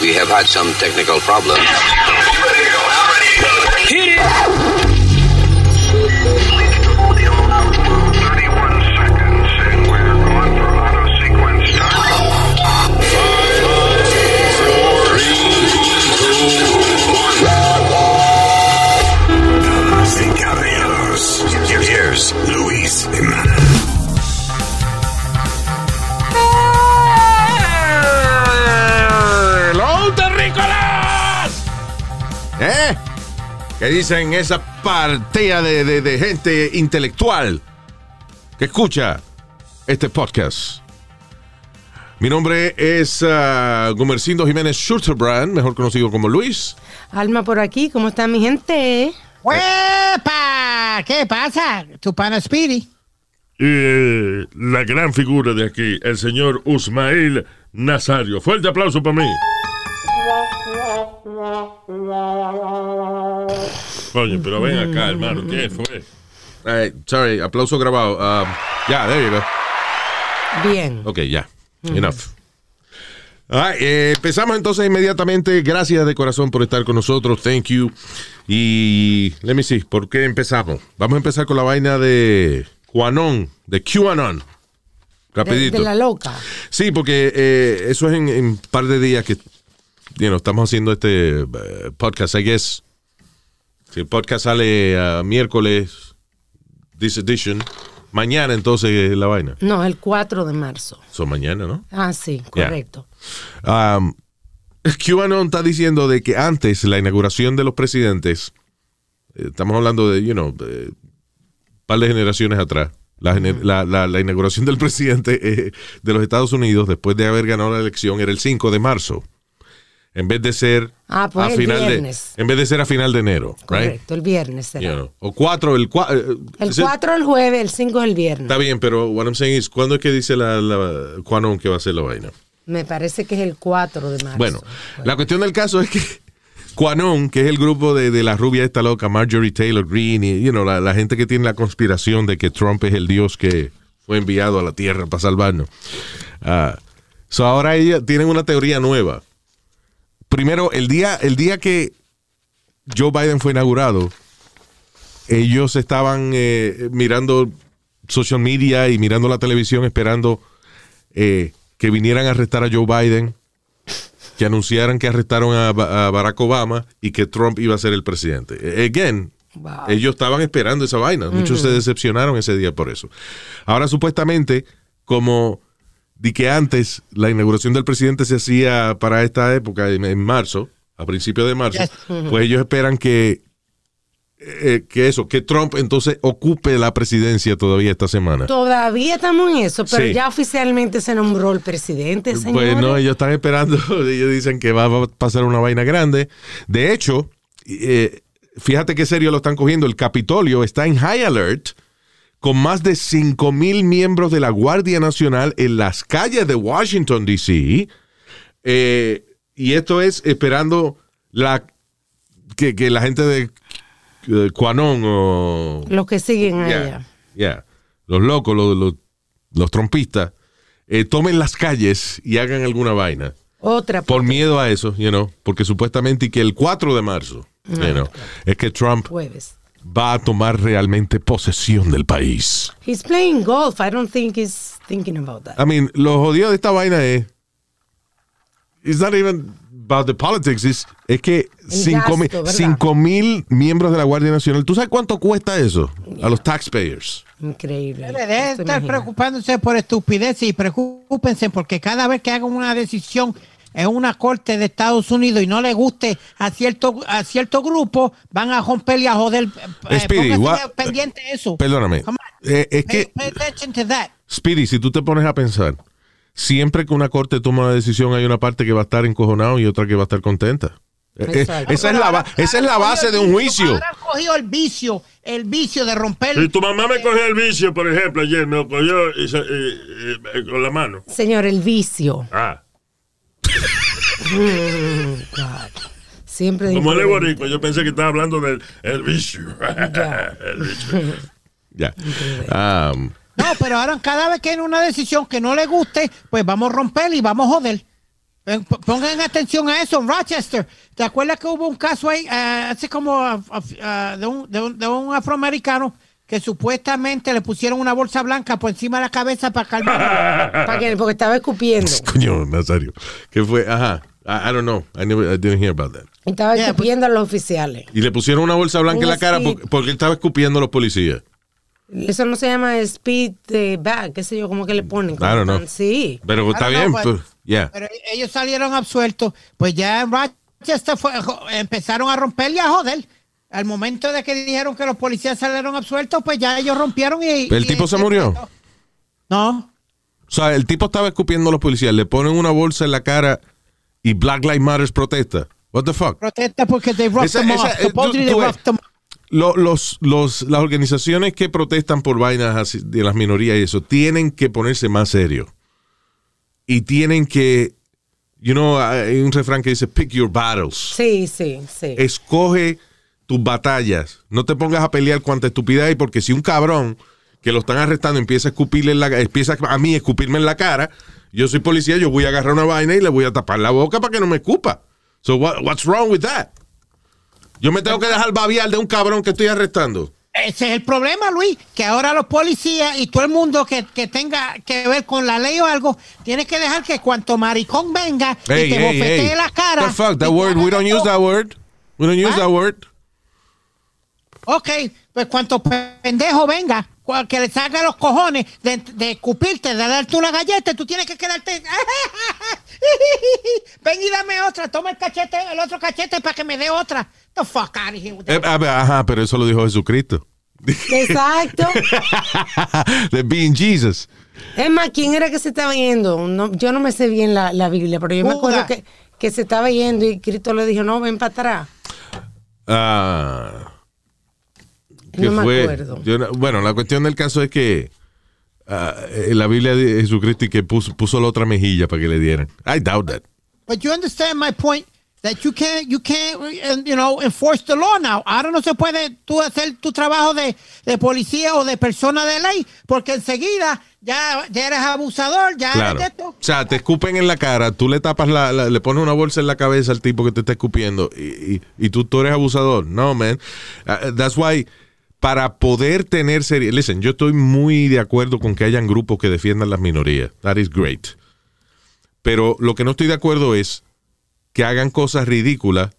We have had some technical problems. ¿Eh? ¿Qué dicen esa partea de, gente intelectual que escucha este podcast. Mi nombre es uh, ah, Gomercindo Jiménez Schulterbrand, mejor conocido como Luis. Alma por aquí, ¿cómo está mi gente? ¿Qué pasa? Tu pana Speedy. Y eh, la gran figura de aquí, el señor Usmail Nazario. Fuerte aplauso para mí. Coño, pero ven acá, hermano, ¿qué fue? Eh, sorry, aplauso grabado. Um, ya, there you go. Bien. Ok, ya. Enough. Ah, empezamos entonces inmediatamente. Gracias de corazón por estar con nosotros. Thank you. Y let me see, ¿por qué empezamos? Vamos a empezar con la vaina de Juanón, de QAnon. Rapidito. De, de la loca. Sí, porque eh, eso es en un par de días que estamos haciendo este eh, podcast, I guess. Si el podcast sale eh, miércoles, this edition, mañana entonces la vaina. No, el 4 de marzo. Son mañana, ¿no? Ah, sí, correcto. Cubanon um, está diciendo de que antes la inauguración de los presidentes, eh, estamos hablando de, you know, un par de generaciones atrás, la, inauguración del presidente de los Estados Unidos después de haber ganado la elección era el 5 de marzo en vez de ser ah, pues, a final de en vez de ser a final de enero, correcto, el viernes o cuatro el eh, el 4 el jueves, el 5 el viernes. Está bien, pero what I'm saying is ¿cuándo es que dice la, Quanon que va a ser la vaina? Me parece que es el 4 de marzo. Bueno, la cuestión del caso es que Quanon, que es el grupo de, la rubia esta loca Marjorie Taylor Greene y you know, la, gente que tiene la conspiración de que Trump es el dios que fue enviado a la tierra para salvarnos. Ah, so ahora tienen una teoría nueva primero, el día, el día que Joe Biden fue inaugurado, ellos estaban eh, mirando social media y mirando la televisión esperando eh, que vinieran a arrestar a Joe Biden, que anunciaran que arrestaron a, Barack Obama y que Trump iba a ser el presidente. Eh, again, ellos estaban esperando esa vaina. Muchos se decepcionaron ese día por eso. Ahora supuestamente, como de que antes la inauguración del presidente se hacía para esta época, en, marzo, a principios de marzo, pues ellos esperan que, eh, que eso, que Trump entonces ocupe la presidencia todavía esta semana. Todavía estamos en eso, pero ya oficialmente se nombró el presidente. Pues, señores. Pues no, ellos están esperando, ellos dicen que va a pasar una vaina grande. De hecho, eh, fíjate qué serio lo están cogiendo, el Capitolio está en high alert con más de 5.000 miembros de la Guardia Nacional en las calles de Washington, D.C. Eh, y esto es esperando la, que, la gente de Quanón o... Los que siguen allá. los locos, los, los, trompistas, eh, tomen las calles y hagan alguna vaina. Otra. Por miedo a eso, you porque supuestamente que el 4 de marzo, ah, es que Trump... Jueves va a tomar realmente posesión del país. He's playing golf. I don't think he's thinking about that. I mean, lo jodido de esta vaina es. It's not even about the politics. It's, es que 5 mil miembros de la Guardia Nacional. ¿Tú sabes cuánto cuesta eso a los taxpayers? Increíble. de estar preocupándose por estupideces y preocúpense porque cada vez que hagan una decisión es una corte de Estados Unidos y no le guste a cierto, a cierto grupo, van a romper y a joder. Eh, eh, Speedy, pendiente eso. Perdóname. Eh, es que, Speedy, si tú te pones a pensar, siempre que una corte toma una decisión, hay una parte que va a estar encojonado y otra que va a estar contenta. esa, es la, esa es la base de un juicio. Ahora cogido el vicio, el vicio de romper. Si tu mamá me cogió el vicio, por ejemplo, ayer me cogió con la mano. Señor, el vicio. Ah. God. Siempre Como el guarico, yo pensé que estaba hablando del el no, pero ahora cada vez que hay una decisión que no le guste, pues vamos a romper y vamos a joder. Pongan atención a eso, en Rochester. ¿Te acuerdas que hubo un caso ahí, eh, así como de, un, de, un, de un afroamericano que supuestamente le pusieron una bolsa blanca por encima de la cabeza para calmar. porque estaba escupiendo. Coño, Nazario. ¿Qué fue? Ajá. I, don't know. I, didn't hear about that. Estaba pues. escupiendo a los oficiales. Y le pusieron una bolsa blanca en la cara porque, estaba escupiendo a los policías. Eso no se llama speed bag. qué sé yo, como que le ponen. Claro, no. Sí. Pero está bien. Pues. Pero ellos salieron absueltos. Pues ya en Rochester empezaron a romperle a joder. Al momento de que dijeron que los policías salieron absueltos, pues ya ellos rompieron y... ¿El tipo se este murió? No. O sea, el tipo estaba escupiendo a los policías, le ponen una bolsa en la cara y Black Lives Matter protesta. What the fuck? Protesta porque they robbed them eh, Los, los, los, las organizaciones que protestan por vainas de las minorías y eso tienen que ponerse más serios Y tienen que, you know, hay un refrán que dice, pick your battles. Sí, sí, sí. Escoge tus batallas. No te pongas a pelear cuanta estupidez hay, porque si un cabrón que lo están arrestando empieza a escupirle en la, empieza a mí a escupirme en la cara, yo soy policía, yo voy a agarrar una vaina y le voy a tapar la boca para que no me escupa. So what's wrong with that? Yo me tengo que dejar babiar de un cabrón que estoy arrestando. Ese es el problema, Luis, que ahora los policías y todo el mundo que, que tenga que ver con la ley o algo, tienes que dejar que cuanto maricón venga y te bofetee la cara. The that word, we don't use that word. We don't use ¿Ah? that word. Ok, pues cuanto pendejo venga, que le salga los cojones de, escupirte, de darte una galleta, tú tienes que quedarte. Ven y dame otra, toma el cachete, el otro cachete para que me dé otra. Eh, ajá, pero eso lo dijo Jesucristo. Exacto. De being Jesus. Emma, ¿quién era que se estaba yendo? yo no me sé bien la, Biblia, pero yo me acuerdo que, se estaba yendo y Cristo le dijo, no, ven para atrás. Ah. Que fue, acuerdo. bueno, la cuestión del caso es que ah, eh, la Biblia de Jesucristo y que puso, la otra mejilla para que le dieran. I doubt that. But you understand my point that you can't, you can't, you know, enforce the law now. Ahora no se puede tú hacer tu trabajo de, de policía o de persona de ley, porque enseguida ya, ya eres abusador, ya claro. O sea, te escupen en la cara, tú le tapas la, le pones una bolsa en la cabeza al tipo que te está escupiendo y, y, tú, tú eres abusador. No, man. Ah, that's why para poder tener seriedad... Listen, yo estoy muy de acuerdo con que hayan grupos que defiendan las minorías. That is great. Pero lo que no estoy de acuerdo es que hagan cosas ridículas,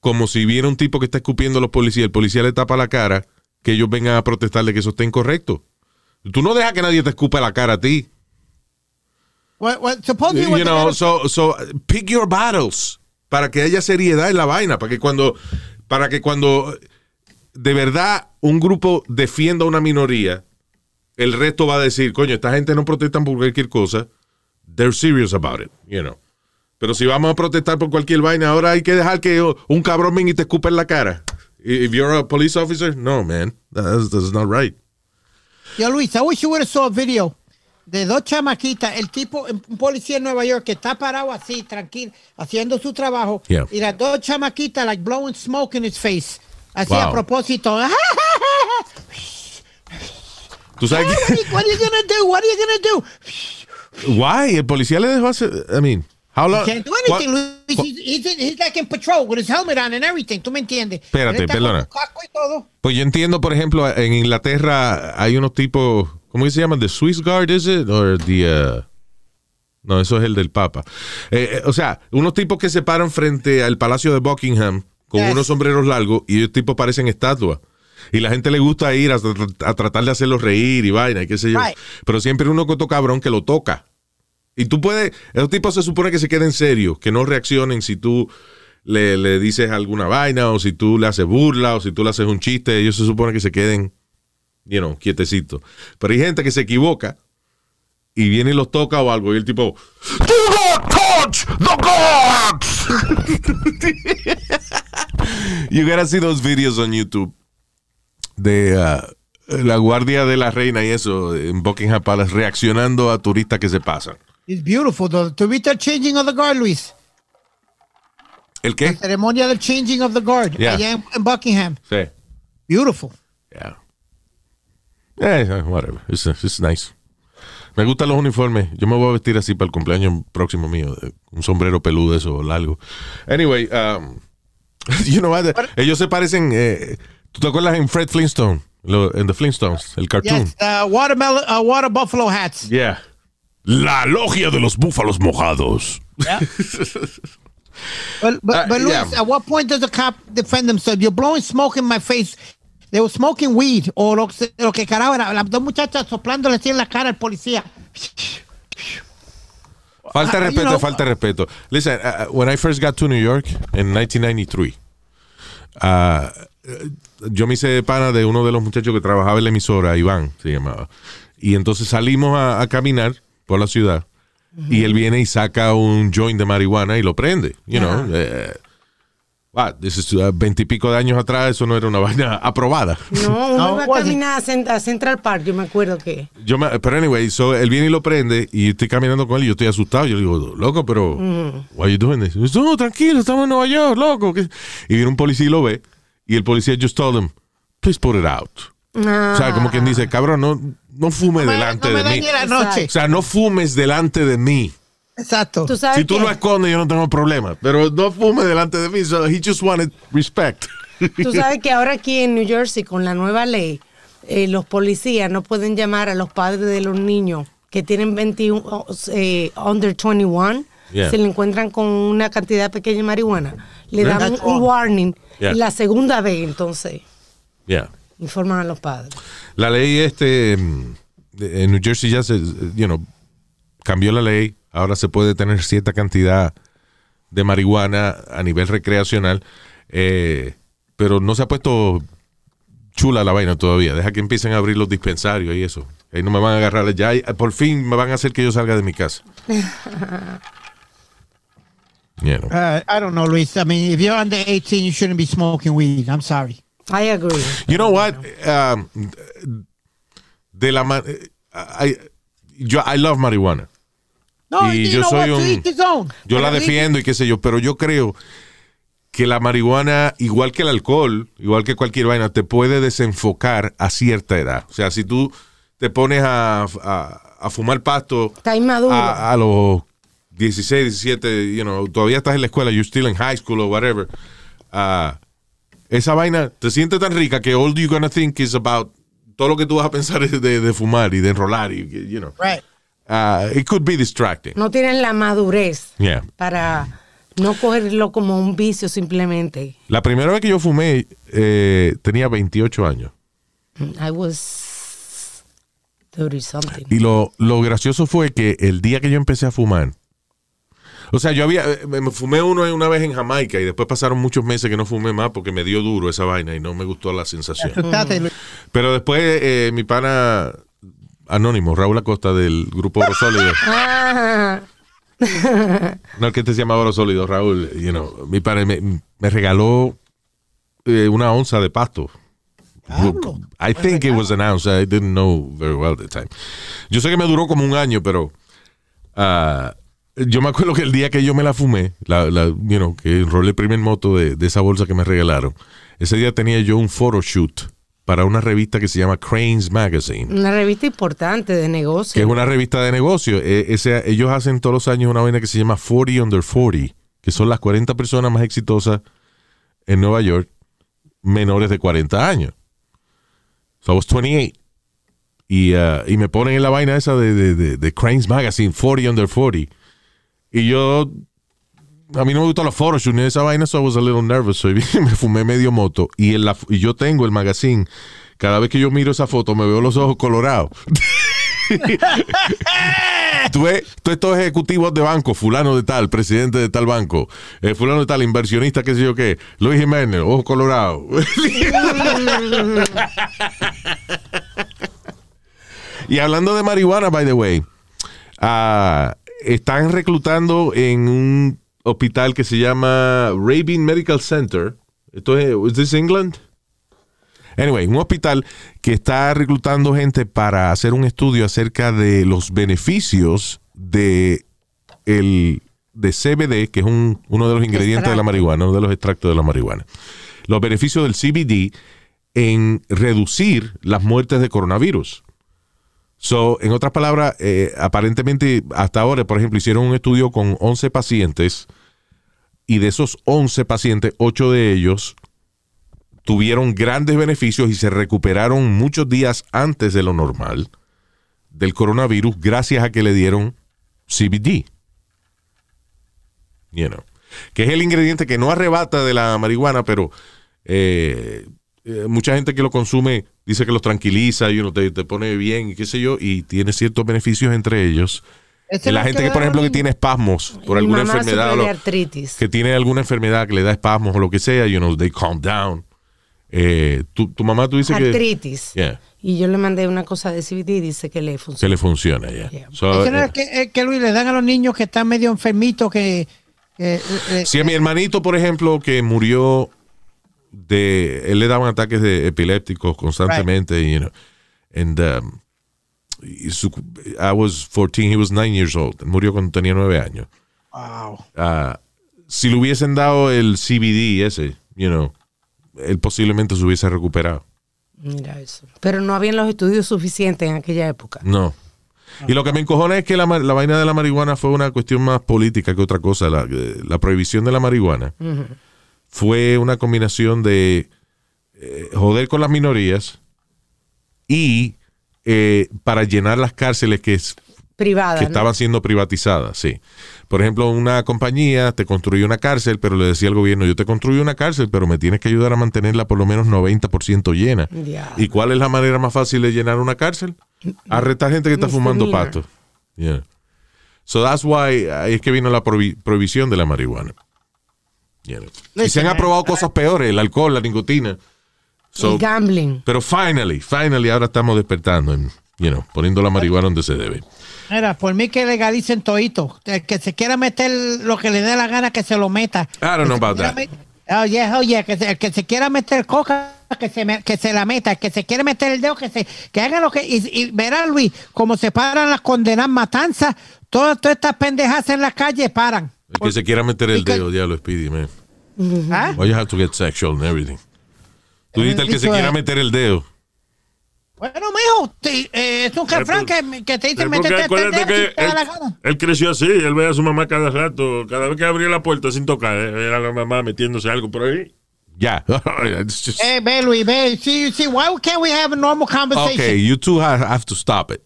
como si viera un tipo que está escupiendo a los policías, el policía le tapa la cara, que ellos vengan a protestarle que eso está incorrecto. Tú no dejas que nadie te escupe la cara a ti. you know, so, so pick your battles para que haya seriedad en la vaina, para que cuando, para que cuando de verdad un grupo defienda a una minoría, el resto va a decir, coño, esta gente no protesta por cualquier cosa. They're serious about it, you know. Pero si vamos a protestar por cualquier vaina, ahora hay que dejar que un cabrón venga y te escupe en la cara. If you're a police officer, no, man. That's, not right. Yo, Luis, I wish you would have saw a video de dos chamaquitas. El tipo, un policía en Nueva York que está parado así, tranquilo, haciendo su trabajo. Y las dos chamaquitas, like blowing smoke in his face. Así a propósito. ¿Tú sabes qué? What are you gonna do? What are you gonna do? Why? El policía le dejó hacer. I mean, how long? can't do anything, Luis. He's, he's, he's, like in patrol with his helmet on and everything. ¿Tú me entiendes? Espérate, perdona. Pues yo entiendo, por ejemplo, en Inglaterra hay unos tipos. ¿Cómo se llaman? ¿The Swiss Guard, is it? Or the. Uh... No, eso es el del Papa. eh, eh o sea, unos tipos que se paran frente al Palacio de Buckingham con unos sombreros largos y ellos tipo parecen estatuas. Y la gente le gusta ir a, tratar de hacerlos reír y vaina, y qué sé yo. Pero siempre uno toca cabrón que lo toca. Y tú puedes, esos tipos se supone que se queden serios, que no reaccionen si tú le, dices alguna vaina o si tú le haces burla o si tú le haces un chiste, ellos se supone que se queden, you know, quietecitos. Pero hay gente que se equivoca y viene y los toca o algo y el tipo, Do not touch the gods! you gotta see those videos on YouTube de ah, la guardia de la reina y eso en Buckingham Palace reaccionando a turistas que se pasan. It's beautiful. The, the changing of the guard, Luis. ¿El qué? La ceremonia del changing of the guard allá en, Buckingham. Sí. Beautiful. Yeah. Eh, whatever. It's, uh, it's nice. Me gustan los uniformes. Yo me voy a vestir así para el cumpleaños próximo mío. Eh, un sombrero peludo, eso, o algo. Anyway, um, you know what? Ellos se parecen. Eh, ¿Tú te acuerdas en Fred Flintstone? en The Flintstones, el cartoon. Yes, uh, watermelon, uh, water buffalo hats. Yeah. La logia de los búfalos mojados. Pero ah, Luis, ¿a at what point does the cop defend himself? You're blowing smoke in my face. They were smoking weed. O lo, que carajo era. Las dos muchachas soplándole así en la cara al policía. Falta ah, respeto, falta respeto. Listen, uh, uh, when I first got to New York in 1993, uh, yo me hice pana de uno de los muchachos que trabajaba en la emisora, Iván se llamaba. Y entonces salimos a, caminar por la ciudad y él viene y saca un joint de marihuana y lo prende, you know. Wow, ah, eh, veintipico pico de años atrás eso no era una vaina aprobada. No, uno va a Central Park, yo me acuerdo que. Yo me, pero anyway, él viene y lo prende y estoy caminando con él y yo estoy asustado. Yo digo, loco, pero mm. you tranquilo, estamos en Nueva York, loco. Y viene un policía y lo ve y el policía just told him, please put it out. O sea, como quien dice, ah. cabrón, no, no fume delante de mí. O sea, no fumes delante de mí. Exacto. si tú lo escondes, yo no tengo problema. Pero no fume delante de mí. So he just wanted respect. Tú sabes que ahora aquí en New Jersey, con la nueva ley, eh, los policías no pueden llamar a los padres de los niños que tienen 21, eh, under 21, se le encuentran con una cantidad pequeña de marihuana. Le dan un, warning. La segunda vez, entonces. Informan a los padres. La ley este mm, en New Jersey ya se, you know, cambió la ley, ahora se puede tener cierta cantidad de marihuana a nivel recreacional, eh, pero no se ha puesto chula la vaina todavía. Deja que empiecen a abrir los dispensarios y eso. Ahí no me van a agarrar. Ya por fin me van a hacer que yo salga de mi casa. Uh, I don't know, Luis. I mean, if you're under 18, you shouldn't be smoking weed. I'm sorry. I agree. You know what? Um, de la eh, I, yo, I love marihuana. No, y yo soy un, yo la defiendo y qué sé yo, pero yo creo que la marihuana, igual que el alcohol, igual que cualquier vaina, te puede desenfocar a cierta edad. O sea, si tú te pones a, fumar pasto a, los 16, 17, you know, todavía estás en la escuela, you're still in high school or whatever, ah, esa vaina te siente tan rica que all you're gonna think is about todo lo que tú vas a pensar es de, fumar y de enrolar y, you know. Right. Uh, it could be distracting. No tienen la madurez para no cogerlo como un vicio simplemente. La primera vez que yo fumé eh, tenía 28 años. Mm, I was 30 something. Y lo gracioso fue que el día que yo empecé a fumar, o sea, yo había, eh, me fumé uno una vez en Jamaica y después pasaron muchos meses que no fumé más porque me dio duro esa vaina y no me gustó la sensación. Pero después eh, mi pana anónimo, Raúl Acosta del grupo Oro Sólido. Ah. no, que te llamaba Oro Sólido, Raúl. You know, mi pana me, regaló eh, una onza de pasto. I think it was an ounce. I didn't know very well at the time. Yo sé que me duró como un año, pero ah, yo me acuerdo que el día que yo me la fumé, que enrolé primer moto de, esa bolsa que me regalaron, ese día tenía yo un photoshoot para una revista que se llama Cranes Magazine. Una revista importante de negocio. Que es una revista de negocio. E, ellos hacen todos los años una vaina que se llama 40 Under 40, que son las 40 personas más exitosas en Nueva York, menores de 40 años. So 28. Y, uh, y me ponen en la vaina esa de, de Cranes Magazine, 40 Under 40 y yo, a mí no me gustan los foros ni esa vaina, so I was a little nervous. me fumé medio moto. Y, en yo tengo el magazine. Cada vez que yo miro esa foto, me veo los ojos colorados. tú ves, tú estos ejecutivos de banco, fulano de tal, presidente de tal banco, eh, fulano de tal, inversionista, qué sé yo qué, Luis Jiménez, ojos colorados y hablando de marihuana, by the way, ah están reclutando en un hospital que se llama Rabin Medical Center. Esto es, ¿is this England? Anyway, un hospital que está reclutando gente para hacer un estudio acerca de los beneficios de el de CBD, que es uno de los ingredientes de la marihuana, uno de los extractos de la marihuana. Los beneficios del CBD en reducir las muertes de coronavirus. So, en otras palabras, eh, aparentemente hasta ahora, por ejemplo, hicieron un estudio con 11 pacientes y de esos 11 pacientes, 8 de ellos tuvieron grandes beneficios y se recuperaron muchos días antes de lo normal del coronavirus gracias a que le dieron CBD. You que es el ingrediente que no arrebata de la marihuana, pero eh, eh, mucha gente que lo consume dice que los tranquiliza y uno te, pone bien y qué sé yo, y tiene ciertos beneficios entre ellos. Este la gente que, por ejemplo, que tiene espasmos por alguna enfermedad. de artritis. Que tiene alguna enfermedad que le da espasmos o lo que sea, you know, they calm down. Eh, tu, mamá, tú dices que... Artritis. Y yo le mandé una cosa de CBD y dice que le funciona. Que le funciona, ya. Yeah. Eh, que, Luis le dan a los niños que están medio enfermitos que... que eh, si a mi hermanito, por ejemplo, que murió de él le daban ataques de epilépticos constantemente right. and um, I was 14 he was 9 years old murió cuando tenía 9 años wow ah, si le hubiesen dado el CBD ese you know él posiblemente se hubiese recuperado Mira eso. Pero no habían los estudios suficientes en aquella época. No. Y lo que me encojona es que la, la vaina de la marihuana fue una cuestión más política que otra cosa. La, la prohibición de la marihuana fue una combinación de eh, joder con las minorías y eh, para llenar las cárceles que, que estaban siendo privatizadas, Por ejemplo, una compañía te construye una cárcel, pero le decía al gobierno, yo te construyo una cárcel, pero me tienes que ayudar a mantenerla por lo menos 90% llena. ¿Y cuál es la manera más fácil de llenar una cárcel? Mm, Arrestar gente que está fumando pato. So that's why es que vino la prohibición de la marihuana y se han aprobado cosas peores, el alcohol, la nicotina. gambling. Pero finally, finally, ahora estamos despertando, poniendo la marihuana donde se debe. Mira, por mí que legalicen toito. El que se quiera meter lo que le dé la gana, que se lo meta. I don't el que se quiera meter coca, que se, que se la meta. El que se quiera meter el dedo, que se que haga lo que. Y, verá, Luis, como se paran las condenas matanzas, todas, estas pendejas en las calles paran. El que se quiera meter el dedo, ya lo expide, oye, ¿Ah? Well, you have to get sexual and everything. Tú el eh, que se quiera meter el dedo. Bueno, mijo, eh, es un carfrán eh, que, que, te dice meterte el dedo que Él creció así, él veía a su mamá cada rato, cada vez que abría la puerta sin tocar, eh, era la mamá metiéndose algo por ahí. Ya. just... Hey, Luis, hey, see, see, why can't we have a normal conversation? Okay, you two have, have to stop it.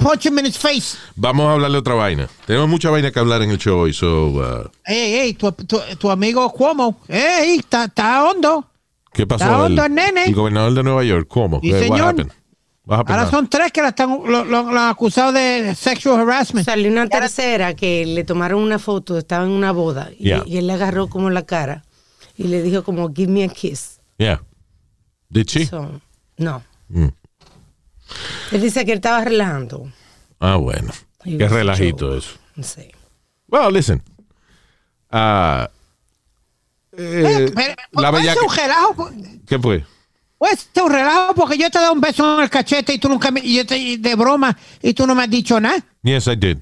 Punch him in his face. Vamos a de otra vaina. Tenemos mucha vaina que hablar en el show hoy, so. Uh, ey, tu, amigo Cuomo. Ey, está hondo. ¿Qué pasó? Está hondo el, nene. El gobernador de Nueva York, Cuomo. Eh, ahora son tres que la están lo, han acusados de sexual harassment. Salió una tercera que le tomaron una foto, estaba en una boda y, él le agarró como la cara y le dijo como give me a kiss. Yeah. Did she? no. Mm. Él dice que él estaba relajando. Ah, bueno. Qué relajito eso. Sí. Well, listen. Ah, eh, ¿Qué fue? Pues te un relajo porque yo te he dado un beso en el cachete y tú nunca me, y yo te, de broma y tú no me has dicho nada. Yes, I did.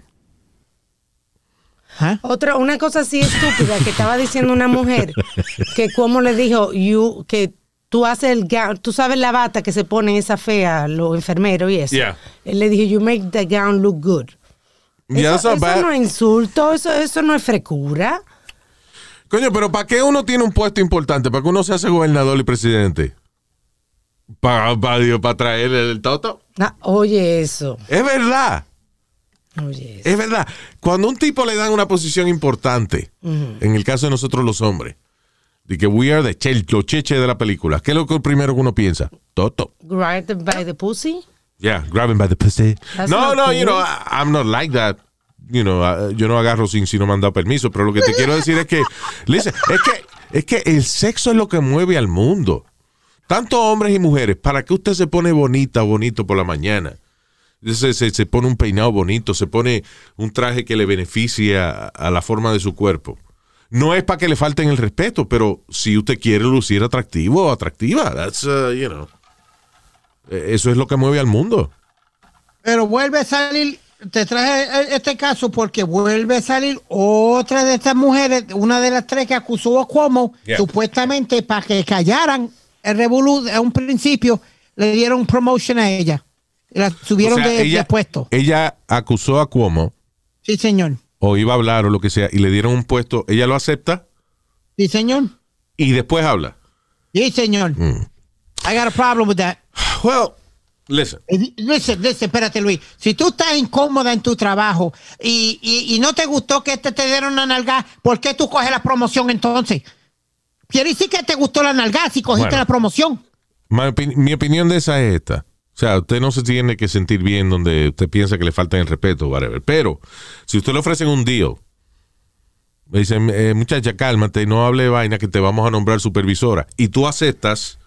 ¿Ah? Otra, una cosa así estúpida que estaba diciendo una mujer que como le dijo you, que tú haces el tú sabes la bata que se pone esa fea, los enfermeros y eso. Él le dije, you make the gown look good. eso, no es insulto, eso, eso no es frecura. Coño, pero ¿para qué uno tiene un puesto importante? ¿Para que uno se hace gobernador y presidente? ¿Para pa, traer el toto? oye eso. Es verdad. Oye Es verdad. Cuando un tipo le dan una posición importante, en el caso de nosotros los hombres, de que we are the cheche de la película. ¿Qué es lo primero que uno piensa? Toto. Grabbed by the pussy. Yeah, grabbing by the pussy. no, no, you know, I'm not like that. You know, yo no agarro sin si no me permiso, pero lo que te quiero decir es que, listen, es que, es que el sexo es lo que mueve al mundo. Tanto hombres y mujeres, ¿para qué usted se pone bonita o bonito por la mañana? Se, pone un peinado bonito, se pone un traje que le beneficia a la forma de su cuerpo. No es para que le falten el respeto, pero si usted quiere lucir atractivo o atractiva, uh, e-, eso es lo que mueve al mundo. Pero vuelve a salir, te traje e-, este caso porque vuelve a salir otra de estas mujeres, una de las tres que acusó a Cuomo, supuestamente para que callaran el revolú a un principio, le dieron promotion a ella. La subieron de puesto. Ella acusó a Cuomo. Sí, señor o iba a hablar o lo que sea, y le dieron un puesto, ¿ella lo acepta? Sí, señor. ¿Y después habla? Sí, señor. Mm. I got a problem with that. Well, eh, listen. Listen, espérate, Luis. Si tú estás incómoda en tu trabajo y, no te gustó que te, te dieron una nalga, ¿por qué tú coges la promoción entonces? Quiere decir que te gustó la nalga si cogiste la promoción. Mi, opinión de esa es esta. O sea, usted no se tiene que sentir bien donde usted piensa que le falta el respeto, whatever. Pero, si usted le ofrecen un día, me dicen, eh, muchacha, cálmate, no hable de vaina que te vamos a nombrar supervisora. Y tú aceptas,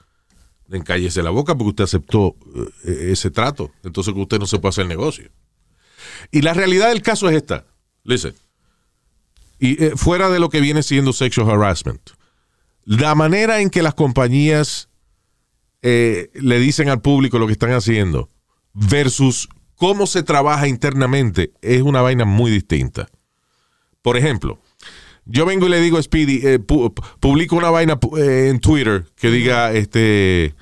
encállese la boca porque usted aceptó eh, ese trato. Entonces que usted no se puede hacer negocio. Y la realidad del caso es esta. Listen. Y eh, fuera de lo que viene siendo sexual harassment. La manera en que las compañías eh, le dicen al público lo que están haciendo versus cómo se trabaja internamente es una vaina muy distinta. Por ejemplo, yo vengo y le digo a Speedy, eh, publico una vaina eh, en Twitter que diga, este,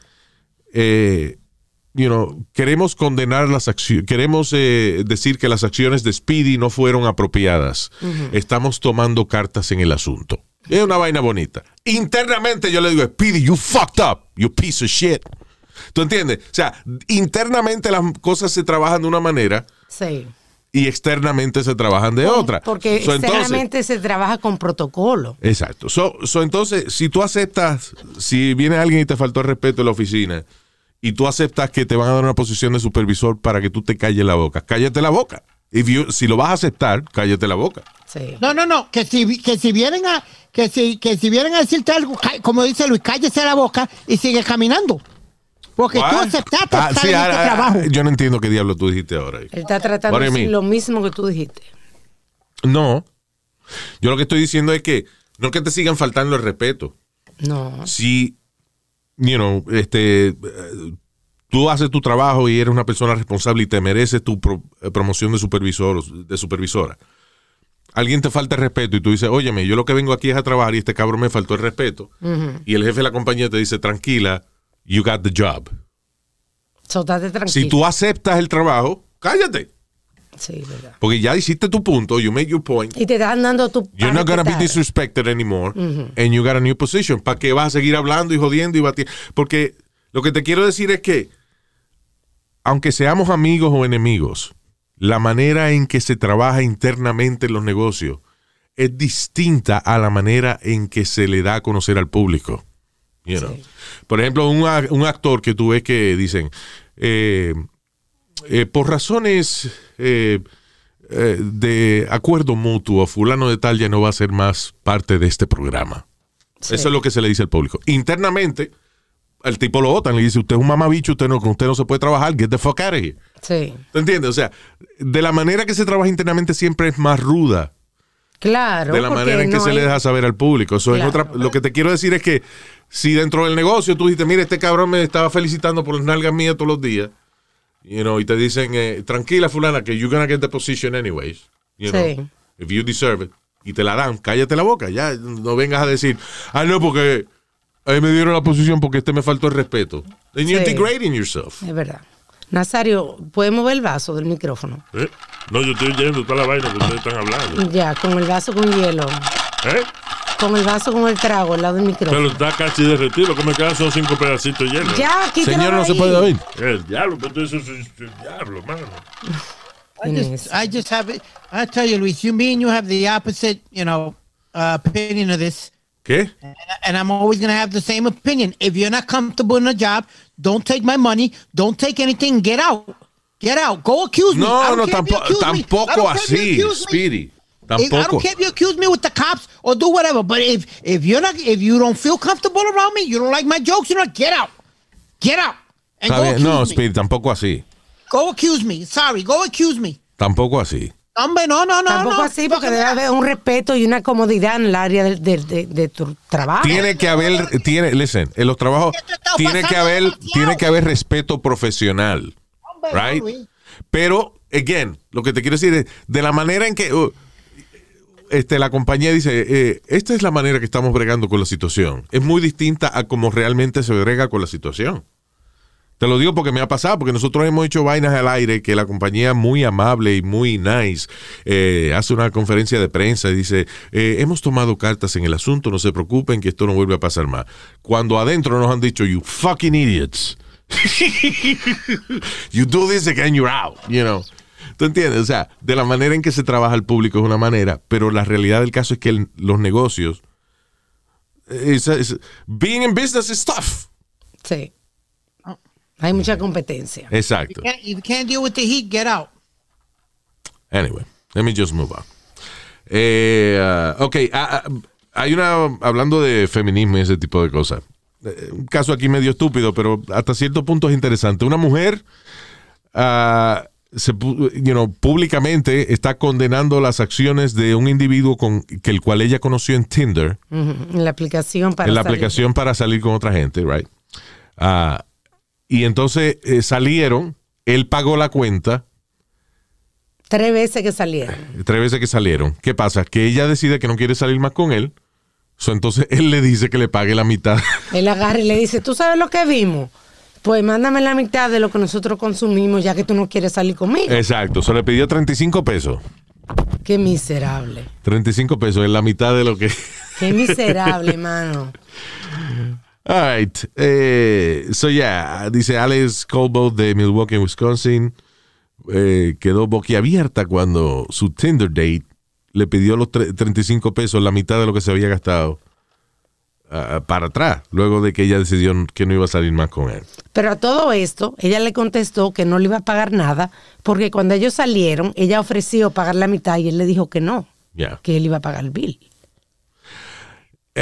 you know, queremos condenar las acciones, queremos decir que las acciones de Speedy no fueron apropiadas. Estamos tomando cartas en el asunto. Es una vaina bonita. Internamente yo le digo, Speedy, you fucked up, you piece of shit. ¿Tú entiendes? O sea, internamente las cosas se trabajan de una manera. Sí. Y externamente se trabajan de otra. Porque externamente se trabaja con protocolo. Exacto. So, so, entonces, si tú aceptas, si viene alguien y te faltó el respeto en la oficina, y tú aceptas que te van a dar una posición de supervisor para que tú te calles la boca, cállate la boca si lo vas a aceptar, cállate la boca. No, no, no, que si, que si vienen a que si, que si vienen a decirte algo, como dice Luis, cállese la boca y sigue caminando. Porque tú aceptaste ah, ah, este ah, trabajo. Yo no entiendo qué diablo tú dijiste ahora. Él está tratando de lo mismo que tú dijiste. No. Yo lo que estoy diciendo es que no que te sigan faltando el respeto. No. Si, you know, este tú haces tu trabajo y eres una persona responsable y te mereces tu eh, promoción de supervisor de supervisora. Alguien te falta el respeto y tú dices, óyeme, yo lo que vengo aquí es a trabajar y este cabrón me faltó el respeto. Y el jefe de la compañía te dice, tranquila, you got the job. si tú aceptas el trabajo, cállate. Sí, verdad. Porque ya hiciste tu punto, you made your point. Y te están dando tu You're not gonna be disrespected anymore. And you got a new position. ¿Para qué vas a seguir hablando y jodiendo y batiendo? Porque lo que te quiero decir es que aunque seamos amigos o enemigos, la manera en que se trabaja internamente en los negocios es distinta a la manera en que se le da a conocer al público. Por ejemplo, un, actor que tú ves que dicen, eh, eh, por razones eh, de acuerdo mutuo, fulano de tal ya no va a ser más parte de este programa. Eso es lo que se le dice al público. Internamente, el tipo lo votan le dice, usted es un mamabicho, usted no, usted no se puede trabajar, get the fuck out of here. Sí. ¿Te entiendes? O sea, de la manera que se trabaja internamente siempre es más ruda. Claro. De la manera en que se le deja saber al público. Eso es otra. Lo que te quiero decir es que si dentro del negocio tú dijiste, mire, este cabrón me estaba felicitando por las nalgas mías todos los días, you know, y te dicen, eh, tranquila, fulana, que you're gonna get the position anyways. You know, if you deserve it. Y te la dan, cállate la boca, ya no vengas a decir, ah, no, porque a me dieron la posición porque este me faltó el respeto. Then you're degrading yourself. Es verdad. Nazario, ¿puedes mover el vaso del micrófono? ¿Eh? No, yo estoy oyendo toda la vaina que ustedes están hablando. Ya, con el vaso con hielo. ¿Eh? Con el vaso con el trago al lado del micrófono. Pero está casi derretido. ¿Cómo me quedan solo cinco pedacitos de hielo. Ya, quítalo Señor, no se puede oír. El diablo, pero eso es el diablo, mano. I just, I just have, I tell you, Luis, you mean you have the opposite, you know, uh, opinion of this. Okay. And I'm always going to have the same opinion. If you're not comfortable in a job, don't take my money, don't take anything, get out. Get out. Go accuse me. No, no, tampo tampoco así, Speedy. Tampoco. I don't care if you accuse me with the cops or do whatever, but if if you're not if you don't feel comfortable around me, you don't like my jokes, you know, get out, get out. And go no, Speedy, tampoco así. Go accuse me. Sorry, go accuse me. Tampoco así. Hombre, no, no, no. Tampoco no, así, porque debe haber un respeto y una comodidad en el área de, de, tu trabajo. Tiene que haber, tiene, listen, en los trabajos tiene que haber, tiene que haber respeto profesional, Hombre, right? Pero, again, lo que te quiero decir es de la manera en que uh, este, la compañía dice, eh, esta es la manera que estamos bregando con la situación. Es muy distinta a cómo realmente se brega con la situación. Te lo digo porque me ha pasado, porque nosotros hemos hecho vainas al aire que la compañía muy amable y muy nice eh, hace una conferencia de prensa y dice, eh, hemos tomado cartas en el asunto, no se preocupen que esto no vuelve a pasar más. Cuando adentro nos han dicho, you fucking idiots. you do this again, you're out, you know. ¿Tú entiendes? O sea, de la manera en que se trabaja el público es una manera, pero la realidad del caso es que los negocios, eh, being in business is tough. Sí. Hay mucha competencia. Exacto. If you, can't deal with the heat, get out. Anyway, let me just move on. Eh, ok, ah, ah, hay una, hablando de feminismo y ese tipo de cosas. Eh, un caso aquí medio estúpido, pero hasta cierto punto es interesante. Una mujer ah, se, you know, públicamente está condenando las acciones de un individuo con que el cual ella conoció en Tinder. En la aplicación para en la aplicación para salir con otra gente, right? Y entonces eh, salieron, él pagó la cuenta. Tres veces que salieron. Tres veces que salieron. ¿Qué pasa? Que ella decide que no quiere salir más con él. entonces él le dice que le pague la mitad. Él agarra y le dice, ¿tú sabes lo que vimos? Pues mándame la mitad de lo que nosotros consumimos ya que tú no quieres salir conmigo. Exacto, se le pidió 35 pesos. Qué miserable. 35 pesos es la mitad de lo que... Qué miserable, mano. Alright, eh, so, yeah, dice Alex Colbo de Milwaukee, Wisconsin. Eh, quedó boquiabierta cuando su Tinder date le pidió los 35 pesos, la mitad de lo que se había gastado, ah, para atrás, luego de que ella decidió que no iba a salir más con él. Pero a todo esto, ella le contestó que no le iba a pagar nada, porque cuando ellos salieron, ella ofreció pagar la mitad y él le dijo que no, que él iba a pagar el bill.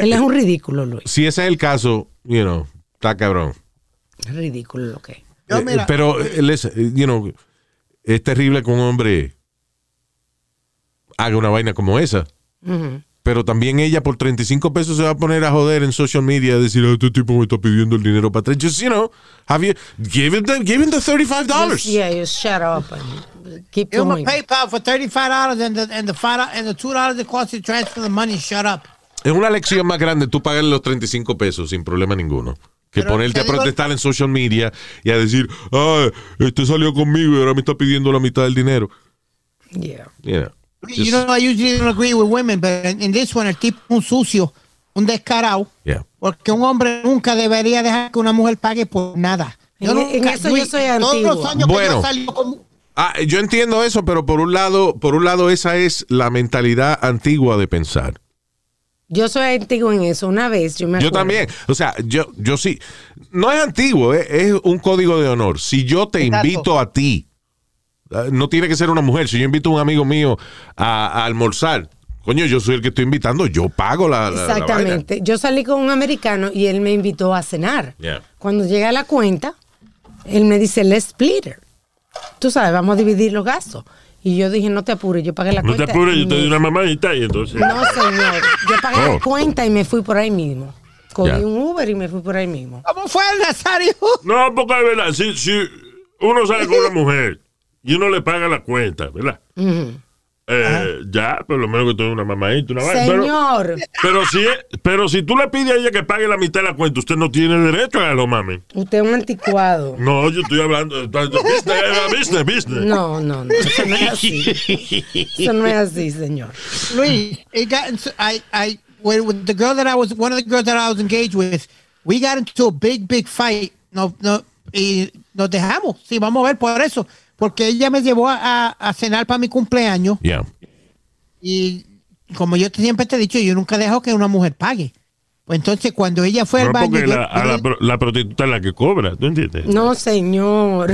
Él es eh, un eh, ridículo, Luis. Si ese es el caso, you know, está cabrón. Es ridículo lo que es. Eh, mira, Pero, you know, es terrible que un hombre haga una vaina como esa. Pero también ella por 35 pesos se va a poner a joder en social media decir, oh, este tipo me está pidiendo el dinero para tres. Just, you know, have you, give him the, give him the $35. Just, yeah, you shut up and keep going. Give him a PayPal for $35 and the, and the, and the $2 it costs to transfer the money, shut up. Es una lección más grande tú pagarle los 35 pesos sin problema ninguno. Que ponerte a protestar en social media y a decir, ah, este salió conmigo y ahora me está pidiendo la mitad del dinero. Yeah. Yeah. you know, I usually don't agree with women, but in this one, el tipo un sucio, un descarado. Porque un hombre nunca debería dejar que una mujer pague por nada. Yo en, nunca, yo soy antiguo. bueno. Ah, yo entiendo eso, pero por un lado, por un lado esa es la mentalidad antigua de pensar. Yo soy antiguo en eso. Una vez yo también. O sea, yo, yo sí. No es antiguo, eh, es, un código de honor. Si yo te invito a ti, eh, no tiene que ser una mujer. Si yo invito a un amigo mío a, almorzar, coño, yo soy el que estoy invitando, yo pago la. Exactamente. Yo salí con un americano y él me invitó a cenar. Cuando llega la cuenta, él me dice, let's split Tú sabes, vamos a dividir los gastos. Y yo dije, no te apures, yo pagué la cuenta. No te apures, yo te doy una mamadita y entonces. No, señor. Yo pagué la oh. cuenta y me fui por ahí mismo. Cogí un Uber y me fui por ahí mismo. ¿Cómo fue el Nazario? No, porque es verdad, si, uno sale con una mujer y uno le paga la cuenta, ¿verdad? Eh, ya, pero lo menos que tú una mamadita, una Señor. Pero, pero, si, pero si tú le pides a ella que pague la mitad de la cuenta, usted no tiene derecho a lo mami. Usted es un anticuado. No, yo estoy hablando. Business, business, business. No, no, no. Eso no es así. Eso no es así, señor. Luis, it got, I, I, with the girl that I was, one of the girls that I was engaged with, we got into a big, big fight. No, no, y nos dejamos. Sí, vamos a ver por eso porque ella me llevó a, cenar para mi cumpleaños. Y como yo siempre te he dicho, yo nunca dejo que una mujer pague. Pues entonces, cuando ella fue al baño. la, prostituta es la que cobra, ¿tú entiendes? No, señor.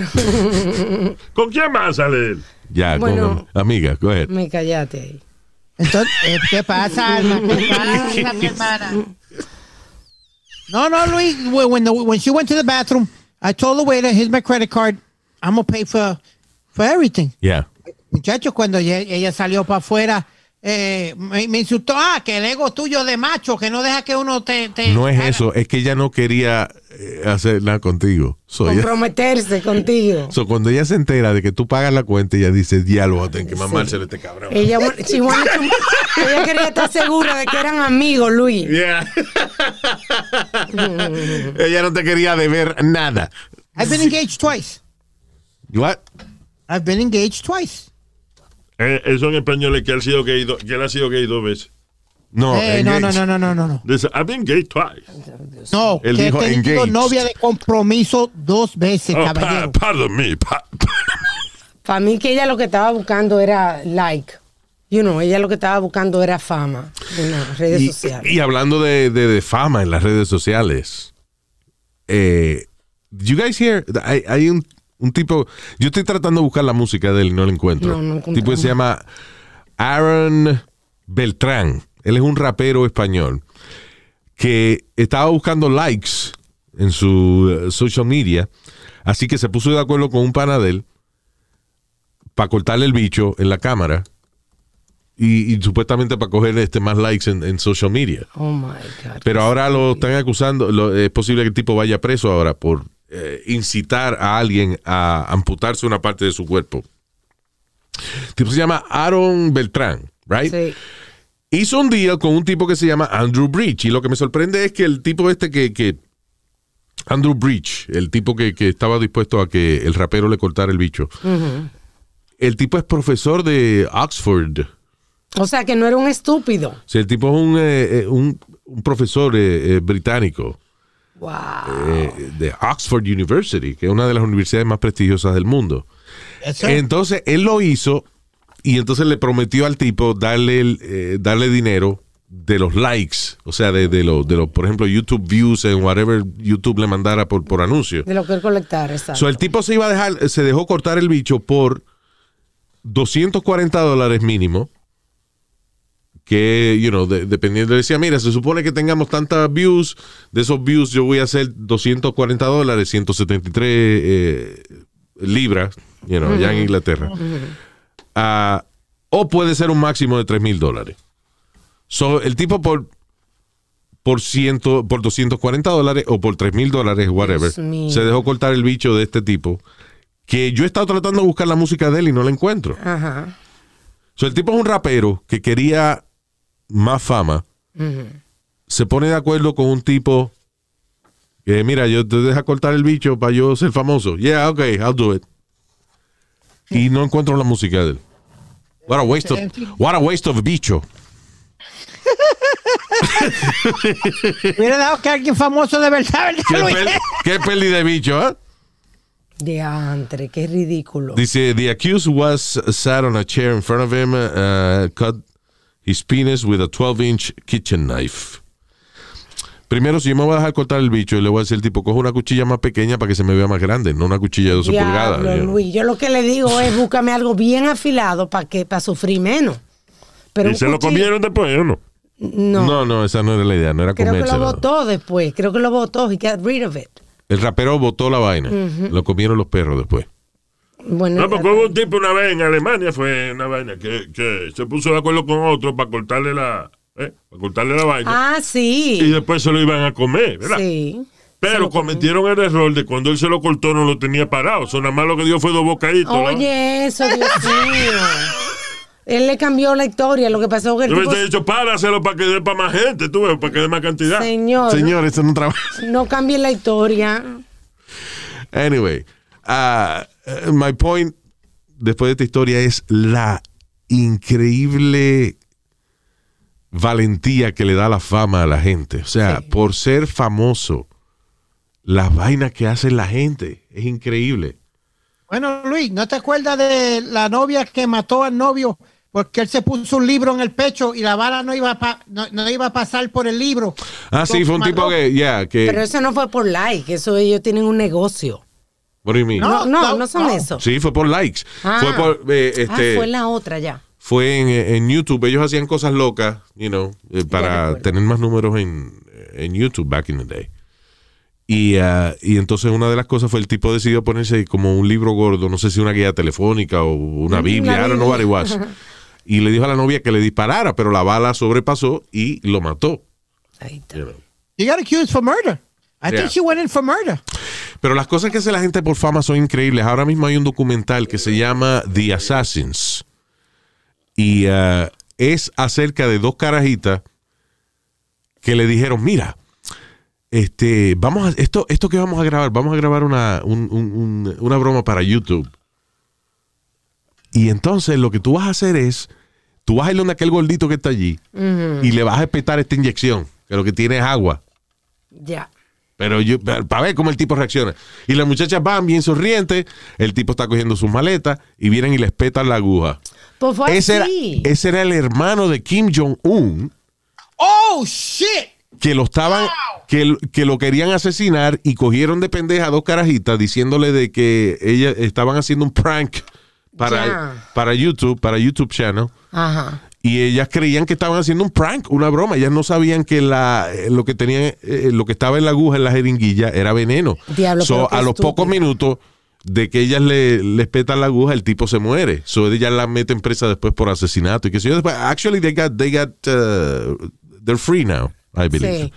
¿Con quién más sale él? Ya, bueno, con, amiga, coge. Me callate Entonces, eh, ¿qué pasa, mi hermana? No, no, Luis. Cuando ella when she went to the bathroom, I told the waiter, here's my credit card. I'm going to pay for fue everything. Muchachos, cuando ella, salió para afuera, eh, me, insultó, ah, que el ego tuyo de macho, que no deja que uno te... no es eso, es que ella no quería eh, hacer nada contigo. Comprometerse contigo. So, cuando ella se entera de que tú pagas la cuenta, ella dice, diálogo, ten que mamárselo este cabrón. Ella, ella quería estar segura de que eran amigos, Luis. ella no te quería deber nada. I've been engaged twice. What? I've been engaged twice. Eh, eso en español es que él, sido que él ha sido gay dos veces. No, eh, no, no, no, no, no, no, I've been gay twice. No, él que dijo he tenido novia de compromiso dos veces, oh, caballero. pardon me. Para mí que ella lo que estaba buscando era like. You know, ella lo que estaba buscando era fama en las redes sociales. Y hablando de, de, de, fama en las redes sociales, eh, you guys hear, hay un un tipo, yo estoy tratando de buscar la música de él y no la encuentro. Un tipo que se llama Aaron Beltrán. Él es un rapero español que estaba buscando likes en su eh, social media, así que se puso de acuerdo con un pana de él para cortarle el bicho en la cámara y, supuestamente para coger este, más likes en, social media. Oh Pero ahora lo están acusando, es posible que el tipo vaya preso ahora por eh, incitar a alguien a amputarse una parte de su cuerpo. El tipo se llama Aaron Beltrán, ¿right? Sí. Hizo un día con un tipo que se llama Andrew Bridge Y lo que me sorprende es que el tipo este que. Andrew Bridge, el tipo que, estaba dispuesto a que el rapero le cortara el bicho. El tipo es profesor de Oxford. O sea, que no era un estúpido. Sí, el tipo es un, eh, eh, profesor británico. Eh, de Oxford University, que es una de las universidades más prestigiosas del mundo. Entonces él lo hizo y entonces le prometió al tipo darle, eh, darle dinero de los likes, o sea, de, los, de los por ejemplo, YouTube views en whatever YouTube le mandara por, por anuncio. De lo que él colectara, exacto. el tipo se iba a dejar, se dejó cortar el bicho por 240 dólares mínimo que, you know, dependiendo, decía, mira, se supone que tengamos tantas views, de esos views yo voy a hacer 240 dólares, 173 eh, libras, you know, allá en Inglaterra. Ah, o puede ser un máximo de 3 mil dólares. So, el tipo por por, ciento, por 240 dólares o por 3 mil dólares, whatever, se dejó cortar el bicho de este tipo, que yo he estado tratando de buscar la música de él y no la encuentro. Ajá. So, el tipo es un rapero que quería más fama, se pone de acuerdo con un tipo que, mira, yo te deja cortar el bicho para yo ser famoso. Yeah, okay, I'll do it. Y no encuentro la música de él. What a waste of, what a waste of bicho. Hubiera dado que alguien famoso de verdad, Qué, peli de bicho, ¿eh? qué ridículo. Dice, the accused was sat on a chair in front of him, uh, cut his penis with a 12-inch kitchen knife. Primero, si yo me voy a dejar cortar el bicho y le voy a decir al tipo, coge una cuchilla más pequeña para que se me vea más grande, no una cuchilla de 12 pulgadas. Yo. yo lo que le digo es búscame algo bien afilado para que para sufrir menos. y se lo comieron después, ¿o no? No. No, esa no era la idea, no era Creo que lo botó después, creo que lo botó. y rid of it. El rapero botó la vaina, lo comieron los perros después. Bueno, no, porque hubo un tipo una vez en Alemania, fue una vaina, que, se puso de acuerdo con otro para cortarle la, eh, para cortarle la vaina. Ah, sí. Y después se lo iban a comer, ¿verdad? Sí. Pero cometieron el error de cuando él se lo cortó no lo tenía parado. Eso nada más lo que dio fue dos bocaditos. Oye, eso, Dios mío. Él le cambió la historia, lo que pasó que el Yo dicho, páraselo para que dé para más gente, tú ves, para que dé más cantidad. Señor. Señor, eso no trabaja. No cambie la historia. Anyway, ah, mi eh, my point después de esta historia es la increíble valentía que le da la fama a la gente. O sea, por ser famoso, las vainas que hace la gente es increíble. Bueno, Luis, ¿no te acuerdas de la novia que mató al novio? Porque él se puso un libro en el pecho y la bala no iba a, no, iba a pasar por el libro. Ah, sí, fue un tipo ya que... Pero eso no fue por like, eso ellos tienen un negocio. What do you No, no, no, son eso. Sí, fue por likes. Ah. fue por. Eh, ah, este, la otra ya. Fue en, YouTube. Ellos hacían cosas locas, you know, eh, para tener más números en, YouTube back in the day. Y, ah, y, entonces una de las cosas fue el tipo decidió ponerse como un libro gordo, no sé si una guía telefónica o una Biblia, no was. Y le dijo a la novia que le disparara, pero la bala sobrepasó y lo mató. You got accused for murder. I think she went in for murder. Pero las cosas que hace la gente por fama son increíbles. Ahora mismo hay un documental que se llama The Assassins. Y eh, es acerca de dos carajitas que le dijeron, mira, este, vamos esto, esto que vamos a grabar, vamos a grabar una, broma para YouTube. Y entonces lo que tú vas a hacer es, tú vas a irle a aquel gordito que está allí y le vas a petar esta inyección, que lo que tiene es agua. Ya. Pero yo, para ver cómo el tipo reacciona. Y las muchachas van bien sonrientes, el tipo está cogiendo sus maletas y vienen y les petan la aguja. Pues ese, era, el hermano de Kim Jong-un. ¡Oh, shit! Que lo estaban, que, que, lo querían asesinar y cogieron de pendeja dos carajitas diciéndole de que ellas estaban haciendo un prank para, para YouTube, para YouTube Channel. Ajá y ellas creían que estaban haciendo un prank, una broma. Ellas no sabían que la, eh, lo que tenía, eh, lo que estaba en la aguja, en la jeringuilla, era veneno. Diablo, so, a los pocos minutos de que ellas le, les petan la aguja, el tipo se muere. So, ellas la meten presa después por asesinato y que si yo. Después, actually, they got, they got, uh, they're free now, I believe.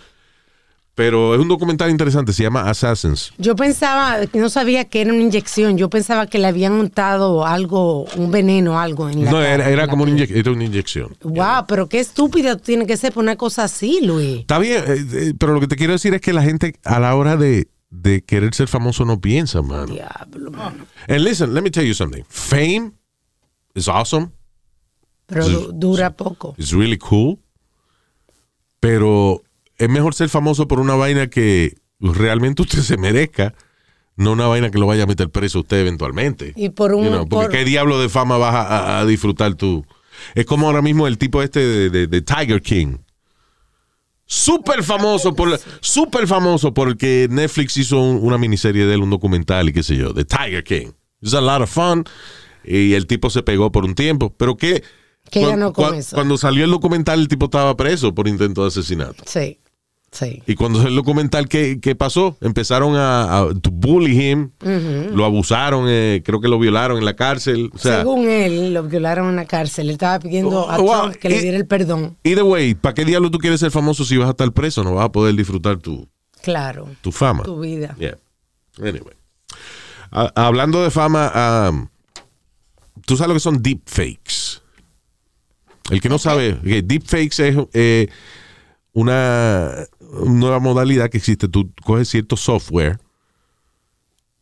Pero es un documental interesante, se llama Assassins. Yo pensaba, no sabía que era una inyección, yo pensaba que le habían montado algo, un veneno, algo en la No, era, era como una, inyección. Wow, pero qué estúpida tiene que ser por una cosa así, Luis. Está bien, eh, pero lo que te quiero decir es que la gente a la hora de, querer ser famoso no piensa, mano. Diablo, mano. And listen, let me tell you something. Fame is awesome. Pero dura poco. It's really cool. Pero es mejor ser famoso por una vaina que realmente usted se merezca, no una vaina que lo vaya a meter preso usted eventualmente. Y por un, porque por... qué diablo de fama vas a, disfrutar tú. Es como ahora mismo el tipo este de, Tiger King. Súper famoso por super famoso porque Netflix hizo una miniserie de él, un documental y qué sé yo, de Tiger King. It's a lot of fun. Y el tipo se pegó por un tiempo. Pero qué cuando salió el documental, el tipo estaba preso por intento de asesinato. Sí. Y cuando es el documental, que pasó? Empezaron a, bully him, lo abusaron, eh, creo que lo violaron en la cárcel. Según él, lo violaron en la cárcel. Le estaba pidiendo a que le diera el perdón. Either way, ¿para qué diablo tú quieres ser famoso si vas a estar preso? No vas a poder disfrutar tu, claro, tu fama. Tu vida. hablando de fama, um, tú sabes lo que son deepfakes. El que no sabe, deepfakes es eh, una nueva modalidad que existe. Tú coges cierto software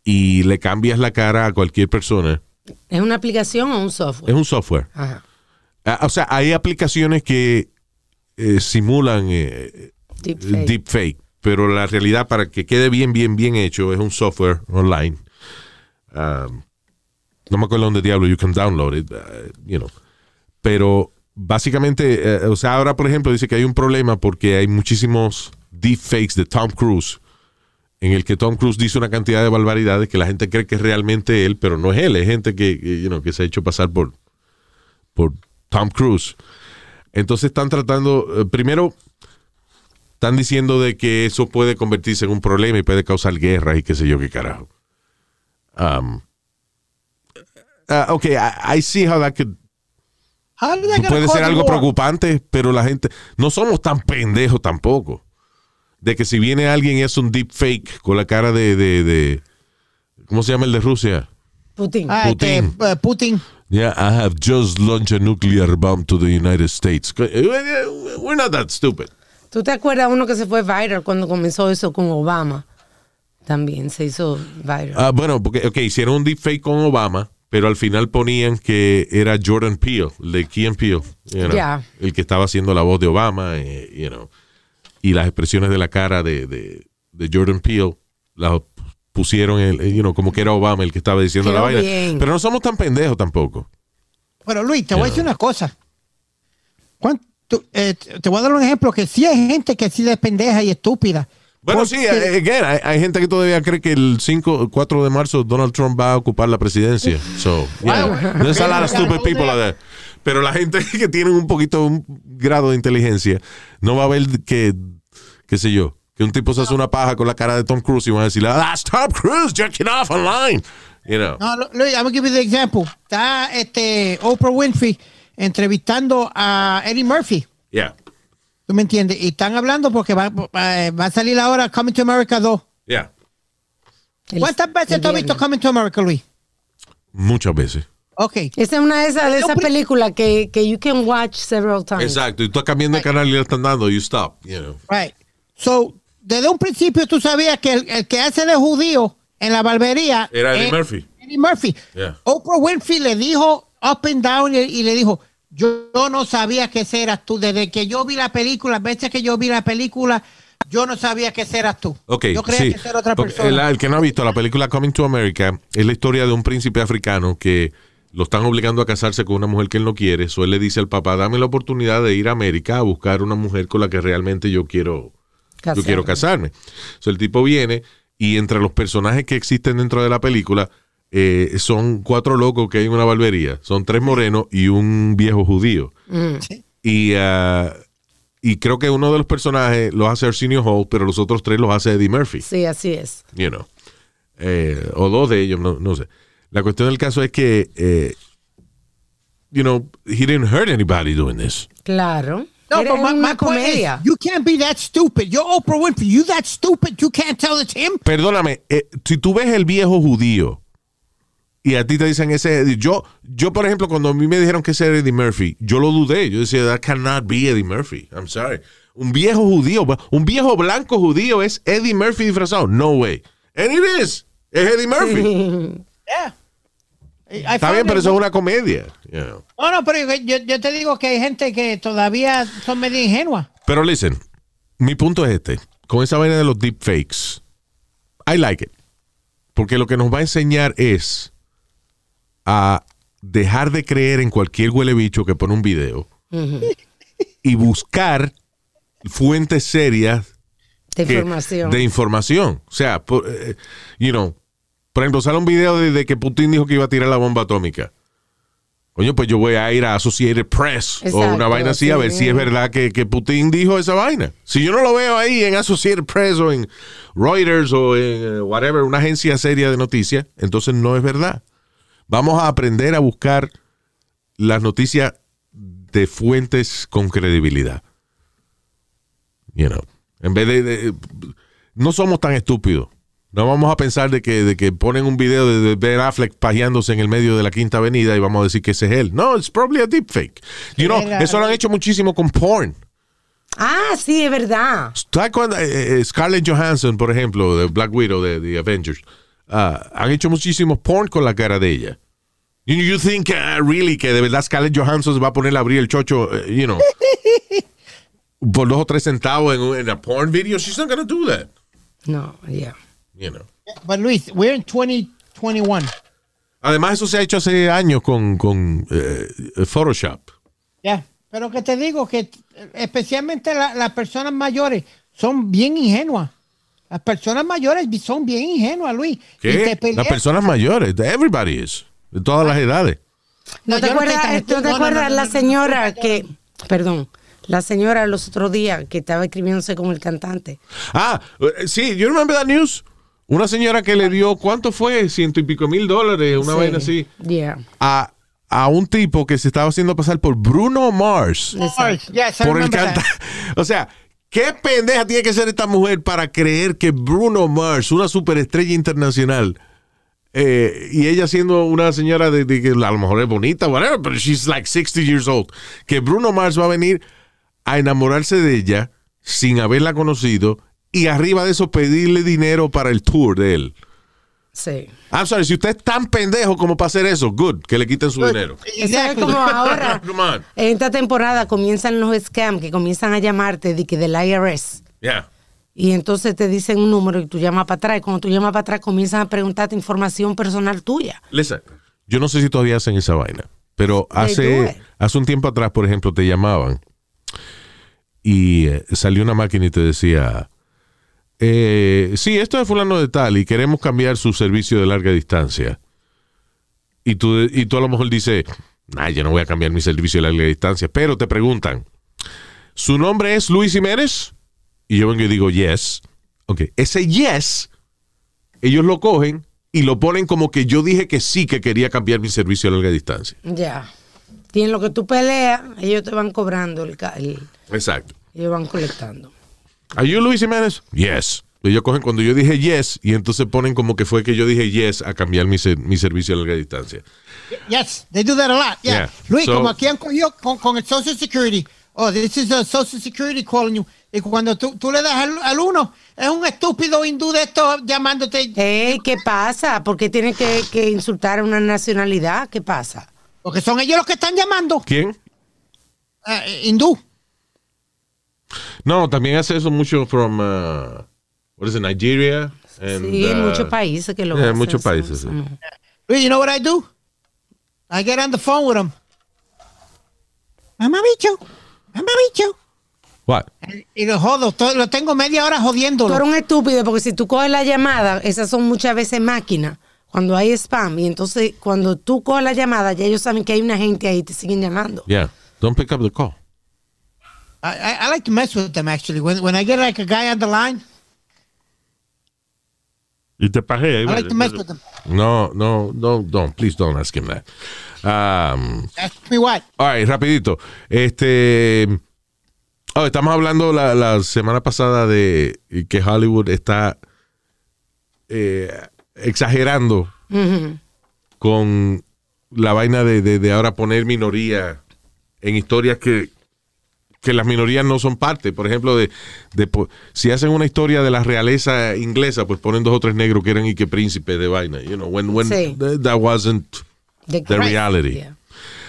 y le cambias la cara a cualquier persona. ¿Es una aplicación o un software? Es un software. Ah, o sea, hay aplicaciones que eh, simulan eh, deepfake. pero la realidad para que quede bien, bien, bien hecho es un software online. Ah, no me acuerdo dónde diablo, you can download it, you know. Pero básicamente, eh, o sea, ahora por ejemplo dice que hay un problema porque hay muchísimos deepfakes de Tom Cruise en el que Tom Cruise dice una cantidad de barbaridades que la gente cree que es realmente él, pero no es él, es gente que, que se ha hecho pasar por, por Tom Cruise. Entonces están tratando, eh, primero, están diciendo de que eso puede convertirse en un problema y puede causar guerra y qué sé yo qué carajo. Um, uh, ok, I see how that could Puede ser algo preocupante, pero la gente. No somos tan pendejos tampoco. De que si viene alguien y es un deep fake con la cara de, ¿Cómo se llama el de Rusia? Putin. Ah, este, eh, Putin. Yeah, I have just launched a nuclear bomb to the United States. Eh, eh, we're not that stupid. ¿Tú te acuerdas uno que se fue viral cuando comenzó eso con Obama? También se hizo viral. Ah, bueno, porque hicieron un fake con Obama pero al final ponían que era Jordan Peele, de Key Peele, el que estaba haciendo la voz de Obama, eh, y las expresiones de la cara de, Jordan Peele las pusieron como que era Obama el que estaba diciendo la vaina. Pero no somos tan pendejos tampoco. Bueno, Luis, te voy a decir una cosa. Eh, te voy a dar un ejemplo que sí hay gente que sí es pendeja y estúpida bueno, sí, again, hay, hay, gente que todavía cree que el 5, 4 de marzo Donald Trump va a ocupar la presidencia. So, yeah, es there's a lot of stupid people out there. Pero la gente que tiene un poquito, un grado de inteligencia, no va a ver que, qué sé yo, que un tipo se hace una paja con la cara de Tom Cruise y va a decir, ah, that's Tom Cruise jerking off online. You know. No, Luis, I'm going to give you the example. Está este, Oprah Winfrey entrevistando a Eddie Murphy. Yeah. ¿Tú me entiendes? Y están hablando porque va, va a salir ahora Coming to America 2. ¿Cuántas veces tú has visto Coming to America, Luis? Muchas veces. Ok. Esa es una de esas, de películas que, que you can watch several times. Exacto. Y tú estás cambiando de canal y le están dando, you stop. You know. Right. So, desde un principio tú sabías que el, que hace de judío en la barbería... Era Eddie Murphy. Eddie Murphy. Oprah Winfrey le dijo up and down y le dijo... Yo, no sabía que eras tú. Desde que yo vi la película, veces que yo vi la película, yo no sabía que eras tú. yo creía que ser otra persona. El, que no ha visto la película Coming to America es la historia de un príncipe africano que lo están obligando a casarse con una mujer que él no quiere. Eso él le dice al papá, dame la oportunidad de ir a América a buscar una mujer con la que realmente yo quiero, casarme. Yo quiero casarme. So, el tipo viene y entre los personajes que existen dentro de la película eh, son cuatro locos que hay en una barbería. Son tres morenos y un viejo judío. Mm. Y, ah, y creo que uno de los personajes lo hace Arsenio Hall, pero los otros tres los hace Eddie Murphy. Sí, así es. You know. Eh, o dos de ellos, no, no, sé. La cuestión del caso es que, eh, you know, he didn't hurt anybody doing this. Claro. No, pero but you can't be that stupid. You're Oprah Winfrey. You that stupid. You can't tell it's him. Perdóname. si tú ves el viejo judío y a ti te dicen ese Yo, yo, por ejemplo, cuando a mí me dijeron que ese era Eddie Murphy, yo lo dudé. Yo decía, that cannot be Eddie Murphy. I'm sorry. Un viejo judío, un viejo blanco judío es Eddie Murphy disfrazado. No way. And it is. Es Eddie Murphy. yeah. Está bien, pero eso es una comedia. No, no, pero yo, yo, te digo que hay gente que todavía son medio ingenua. Pero listen, mi punto es este. Con esa vaina de los deepfakes, I like it. Porque lo que nos va a enseñar es a dejar de creer en cualquier huele bicho que pone un video y buscar fuentes serias de, información. O sea, por, eh, por ejemplo, sale un video de, que Putin dijo que iba a tirar la bomba atómica. Coño, pues yo voy a ir a Associated Press o una vaina así a ver si es verdad que, que, Putin dijo esa vaina. Si yo no lo veo ahí en Associated Press o en Reuters o en eh, whatever, una agencia seria de noticias, entonces no es verdad. Vamos a aprender a buscar las noticias de fuentes con credibilidad. You know, en vez de, no somos tan estúpidos. No vamos a pensar de que, que ponen un video de Ben Affleck pajeándose en el medio de la Quinta Avenida y vamos a decir que ese es él. No, it's probably a deepfake. You know, eso lo han hecho muchísimo con porn. Ah, sí, es verdad. Eh, eh, eh, Scarlett Johansson, por ejemplo, de Black Widow, de, The Avengers, ah, han hecho muchísimo porn con la cara de ella. You think uh, really que de verdad Scarlett Johansson va a poner a abrir el chocho, uh, you know, por dos o tres centavos en un porn video? She's not gonna do that. No, yeah. You know. But Luis, we're in 2021. Además, eso se ha hecho hace años con, con eh, Photoshop. yeah. pero que te digo que especialmente las personas mayores son bien ingenuas. Las personas mayores son bien ingenuas, Luis. ¿Qué? Las personas mayores, everybody is de todas las edades. ¿No te, acuerdas, te acuerdas la señora que, perdón, la señora los otros días que estaba escribiéndose como el cantante? Ah, eh, sí, no remember that news? Una señora que le dio, ¿cuánto fue? Ciento y pico mil dólares, una vaina así. Yeah. A, un tipo que se estaba haciendo pasar por Bruno Mars. Mars. por el cantante. O sea, ¿qué pendeja tiene que ser esta mujer para creer que Bruno Mars, una superestrella internacional, eh, y ella siendo una señora de, que a lo mejor es bonita, whatever, pero she's like 60 years old. Que Bruno Mars va a venir a enamorarse de ella sin haberla conocido y arriba de eso pedirle dinero para el tour de él. Sí. I'm sorry, si usted es tan pendejo como para hacer eso, good, que le quiten su dinero. Exacto. como ahora. en esta temporada comienzan los scams que comienzan a llamarte de que del IRS. Ya. Y entonces te dicen un número y tú llamas para atrás. Y cuando tú llamas para atrás comienzan a preguntarte información personal tuya. Lisa, yo no sé si todavía hacen esa vaina, pero hace, hace un tiempo atrás, por ejemplo, te llamaban y eh, salió una máquina y te decía, eh, sí, esto es fulano de tal y queremos cambiar su servicio de larga distancia. Y tú, y tú a lo mejor dices, nah, yo no voy a cambiar mi servicio de larga distancia, pero te preguntan, ¿su nombre es Luis Jiménez? y yo vengo y digo yes, ok, ese yes, ellos lo cogen y lo ponen como que yo dije que sí que quería cambiar mi servicio a larga distancia. Ya. tienen lo que tú peleas, ellos te van cobrando el, Exacto. Ellos van colectando. ¿Are you Luis Jiménez? Yes. Ellos cogen cuando yo dije yes y entonces ponen como que fue que yo dije yes a cambiar mi, servicio a larga distancia. Yes, they do that a lot. Yeah. Luis, como aquí han cogido con, con, el Social Security. Oh, this is a Social Security calling you. Y cuando tú, le das al, uno, es un estúpido hindú de esto llamándote. Ey, ¿Qué pasa? ¿Por qué tienes que, insultar a una nacionalidad? ¿Qué pasa? Porque son ellos los que están llamando. ¿Quién? Eh, hindú. No, también hace eso mucho from, uh, what is it, Nigeria. sí, en uh, muchos países que lo muchos países. Sí. you know what I do? I get on the phone with them. Mamá, bicho. What? Eh, y lo jodo, lo tengo media hora jodiéndolo. Tú eres un estúpido porque si tú coges la llamada, esas son muchas veces máquinas, cuando hay spam. Y entonces cuando tú coges la llamada, ya ellos saben que hay una gente ahí y te siguen llamando. Yeah, don't pick up the call. I, I, I like to mess with them actually. When, when I get like a guy on the line. Y te pagué. I like to mess with them. No, no, no, don't. Please don't ask him that. Um, ask me what. All rapidito. Este... Oh, estamos hablando la, semana pasada de que Hollywood está eh, exagerando con la vaina de, ahora poner minoría en historias que, las minorías no son parte. Por ejemplo, de, si hacen una historia de la realeza inglesa, pues ponen dos o tres negros que eran y que príncipe de vaina. You know, when, when that wasn't the, reality.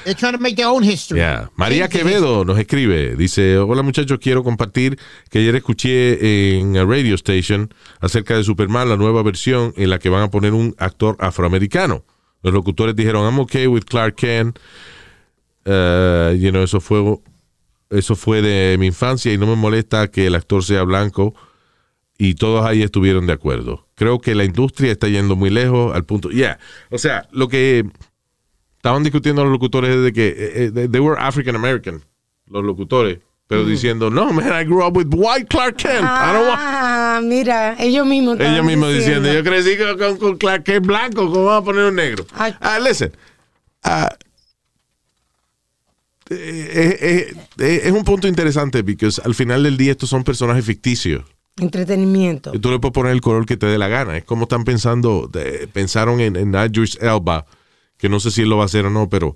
They're trying to make their own history. Yeah. María Quevedo nos escribe, dice, hola muchachos, quiero compartir que ayer escuché en radio station acerca de Superman, la nueva versión en la que van a poner un actor afroamericano. Los locutores dijeron, I'm okay with Clark Kent. Uh, you know, eso fue, eso fue de mi infancia y no me molesta que el actor sea blanco y todos ahí estuvieron de acuerdo. Creo que la industria está yendo muy lejos al punto. Yeah. O sea, lo que estaban discutiendo los locutores desde que eh, eh, they were African American, los locutores, pero diciendo, no, man, I grew up with white Clark Kent. Ah, mira, ellos mismos. Ellos mismos diciendo. yo crecí con, Clark Kent blanco, ¿cómo vamos a poner un negro? Ah, listen, ah, eh, es un punto interesante, porque al final del día estos son personajes ficticios. Entretenimiento. Y tú le puedes poner el color que te dé la gana. Es como están pensando, pensaron en, en Elba que no sé si él lo va a hacer o no, pero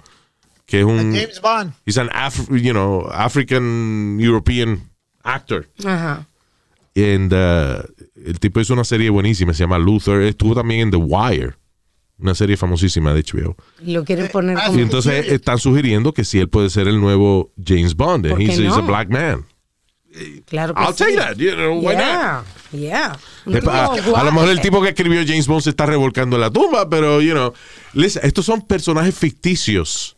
que es un James Bond. He's an you know, African European actor. Ajá. And, uh, el tipo hizo una serie buenísima, se llama Luther. Estuvo también en The Wire, una serie famosísima de HBO. Lo quieren eh, poner ah, Y entonces están sugiriendo que si sí, él puede ser el nuevo James Bond. He's, no? he's a black man. Claro I'll sí. that. yeah, yeah. a, lo mejor el tipo que escribió James Bond se está revolcando en la tumba, pero, you know, estos son personajes ficticios.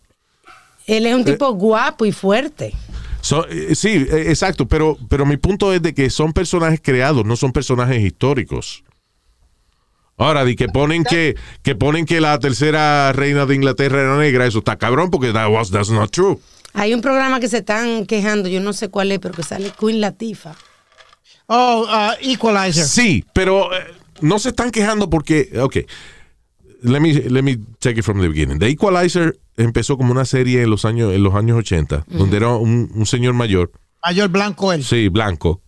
Él es un eh, tipo guapo y fuerte. Eh, sí, eh, exacto, pero, pero mi punto es de que son personajes creados, no son personajes históricos. Ahora, di que ponen que, que ponen que la tercera reina de Inglaterra era negra, eso está cabrón porque that was, that's not true. Hay un programa que se están quejando, yo no sé cuál es, pero que sale Queen Latifa. Oh, uh, Equalizer. Sí, pero eh, no se están quejando porque, ok, let me, take it from the beginning. The Equalizer empezó como una serie en los años, en los años 80, donde era un, señor mayor. Mayor blanco él. Sí, blanco.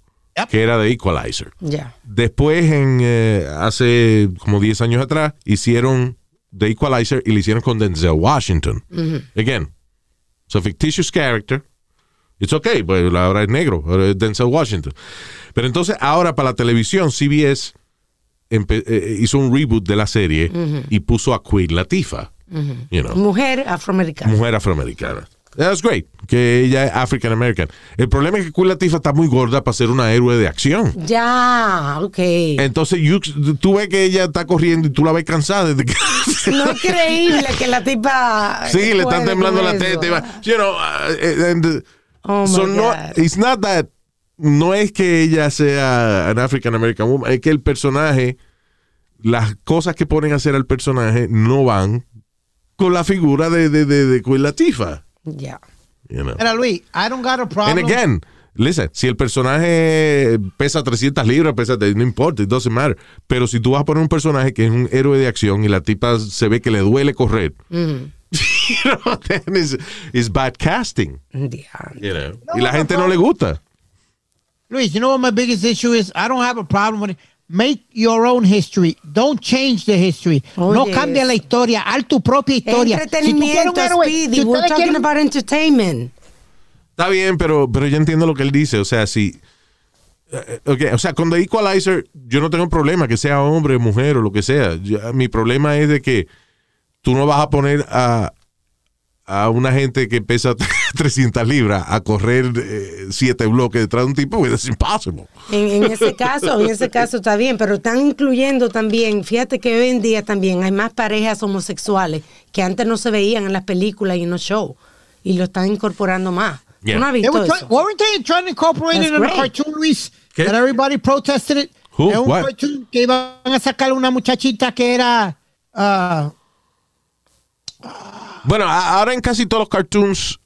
Que era de Equalizer. Ya. Después, en, eh, hace como 10 años atrás, hicieron The Equalizer y lo hicieron con Denzel Washington. Again, a fictitious character. It's okay, pues, ahora es negro, ahora es Denzel Washington. Pero entonces ahora para la televisión, CBS eh, eh, hizo un reboot de la serie y puso a Queen Latifah. mujer afroamericana. Mujer afroamericana. That's great, que ella es African American. El problema es que Queen Latifah está muy gorda para ser una héroe de acción. Ya, ok. Entonces tú ves que ella está corriendo y tú la ves cansada. Desde No es creíble que la tipa... Sí, le están temblando la teta. You know, uh, oh no, it's not that... No es que ella sea an African American woman, es que el personaje, las cosas que ponen a hacer al personaje no van con la figura de, de, de Queen Yeah. You know. Luis, I don't got a problem. And again, listen, si el personaje pesa 300 libras, pesa, no importa, it doesn't matter. Pero si tú vas a poner un personaje que es un héroe de acción y la tipa se ve que le duele correr. Mm you know, then it's, bad casting. Yeah. You know? y la gente no le gusta. Luis, you know what my biggest issue is? I don't have a problem with it. Make your own history. Don't change the history. Oh, no cambia la historia. Haz tu propia historia. Entretenimiento, si Speedy. We're talking entertainment. Está bien, pero, pero yo entiendo lo que él dice. O sea, si... Eh, o sea, con The Equalizer yo no tengo problema que sea hombre, mujer o lo que sea. Ah, mi problema es de que tú no vas a poner a, a una gente que pesa 300 libras a correr eh, siete bloques detrás de un tipo, es imposible. En, ese caso, en ese caso está bien, pero están incluyendo también, fíjate que hoy en día también hay más parejas homosexuales que antes no se veían en las películas y en los shows, y lo están incorporando más. No has visto Weren't trying to incorporate a ¿Qué? everybody protested it. que iban a sacar una muchachita que era... Uh, bueno, ahora en casi todos los cartoons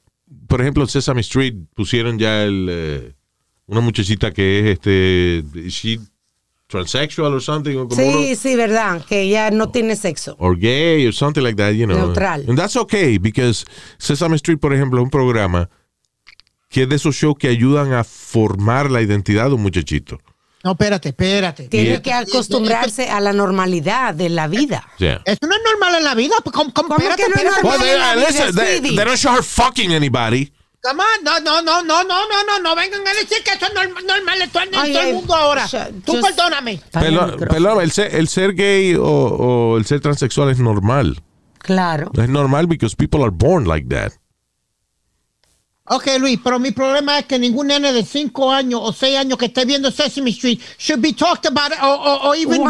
por ejemplo, en Sesame Street pusieron ya el, eh, una muchachita que es este, she transsexual or something. Como sí, sí, verdad, que ya no tiene sexo. Or gay or something like that, you know. Neutral. And that's okay, because Sesame Street, por ejemplo, es un programa que es de esos shows que ayudan a formar la identidad de un muchachito. No, espérate, espérate. Tiene que acostumbrarse a la normalidad de la vida. Eso no es normal en la vida. ¿Cómo, cómo, que no es normal they, en la vida, listen, they, don't show her fucking anybody. Come on, no, no, no, no, no, no, no, no vengan a decir que eso es normal, normal Es todo, en todo el mundo ahora. Tú perdóname. Pero, el el ser, gay o, o el ser transexual es normal. Claro. Es normal because people are born like that. Ok, Luis, pero mi problema es que ningún nene de 5 años o 6 años que esté viendo Sesame Street should be talked about it or, or, even Why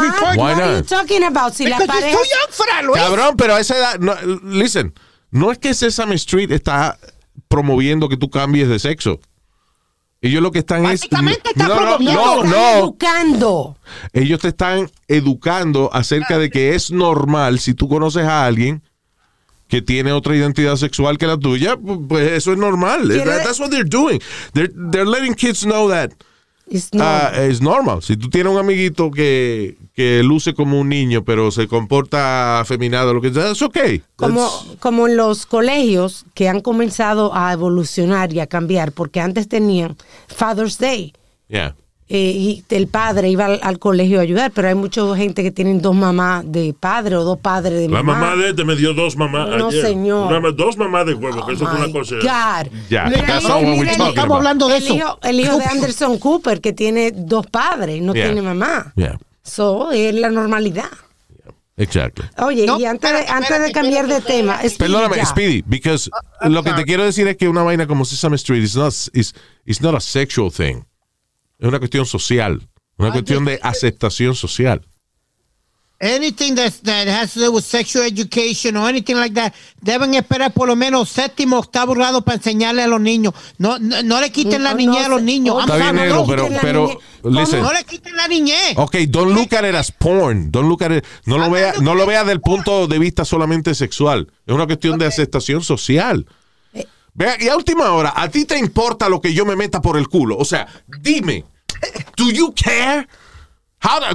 are you talking about? Si Because la pareja... too young for Luis. Cabrón, pero a esa edad... listen, no es que Sesame Street está promoviendo que tú cambies de sexo. Ellos lo que están es. Está están promoviendo. No, no, no. educando. Ellos te están educando acerca de que es normal si tú conoces a alguien que tiene otra identidad sexual que la tuya, pues eso es normal. that's what they're doing. They're, they're letting kids know that normal. Ah, it's normal. Si tú tienes un amiguito que, que, luce como un niño, pero se comporta afeminado, lo que sea, es ok. Como, como en los colegios que han comenzado a evolucionar y a cambiar, porque antes tenían Father's Day. Yeah. Eh, y el padre iba al, colegio a ayudar, pero hay mucha gente que tienen dos mamás de padre o dos padres de mamá. La mamá de te este me dio dos mamás. No, señor. dos mamás de huevo, que eso es una oh cosa. Ya. Ya, estamos hablando de el eso. Hijo, el hijo de Anderson Cooper, que tiene dos padres, no tiene mamá. Yeah. So, es la normalidad. Exacto. Oye, y antes, de, antes de cambiar de tema. Speedy, perdóname, Speedy, because uh, lo que te quiero decir es que una vaina como Sesame Street is not, is, is not a sexual thing. Es una cuestión social, una ah, cuestión de aceptación social. Anything that, that has to do with sexual education or anything like that, deben esperar por lo menos séptimo, octavo grado para enseñarle a los niños. No, no, le quiten la niñez a los niños. Oh, Está pero, no le quiten la niñez. Ok, don't look at it as porn. No lo vea, no lo vea del punto de vista solamente sexual. Es una cuestión de aceptación social y a última hora, ¿a ti te importa lo que yo me meta por el culo? O sea, dime, ¿do you care?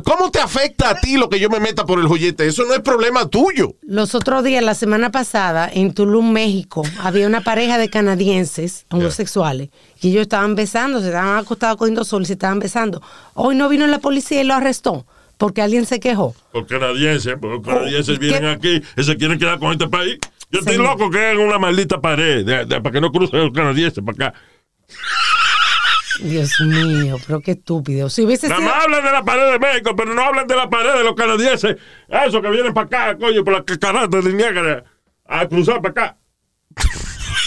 ¿Cómo te afecta a ti lo que yo me meta por el joyete? Eso no es problema tuyo. Los otros días, la semana pasada, en Tulum, México, había una pareja de canadienses homosexuales y ellos estaban besando, se estaban acostados cogiendo sol y se estaban besando. Hoy no vino la policía y lo arrestó porque alguien se quejó. canadienses, porque los canadienses oh, vienen aquí y se quieren quedar con este país. Yo estoy loco que hagan una maldita pared para que no crucen los canadienses para acá. Dios mío, pero qué estúpido. Si hubiese sido... hablan de la pared de México, pero no hablan de la pared de los canadienses. Eso que vienen para acá, coño, por la cacarata del Niágara, a cruzar para acá.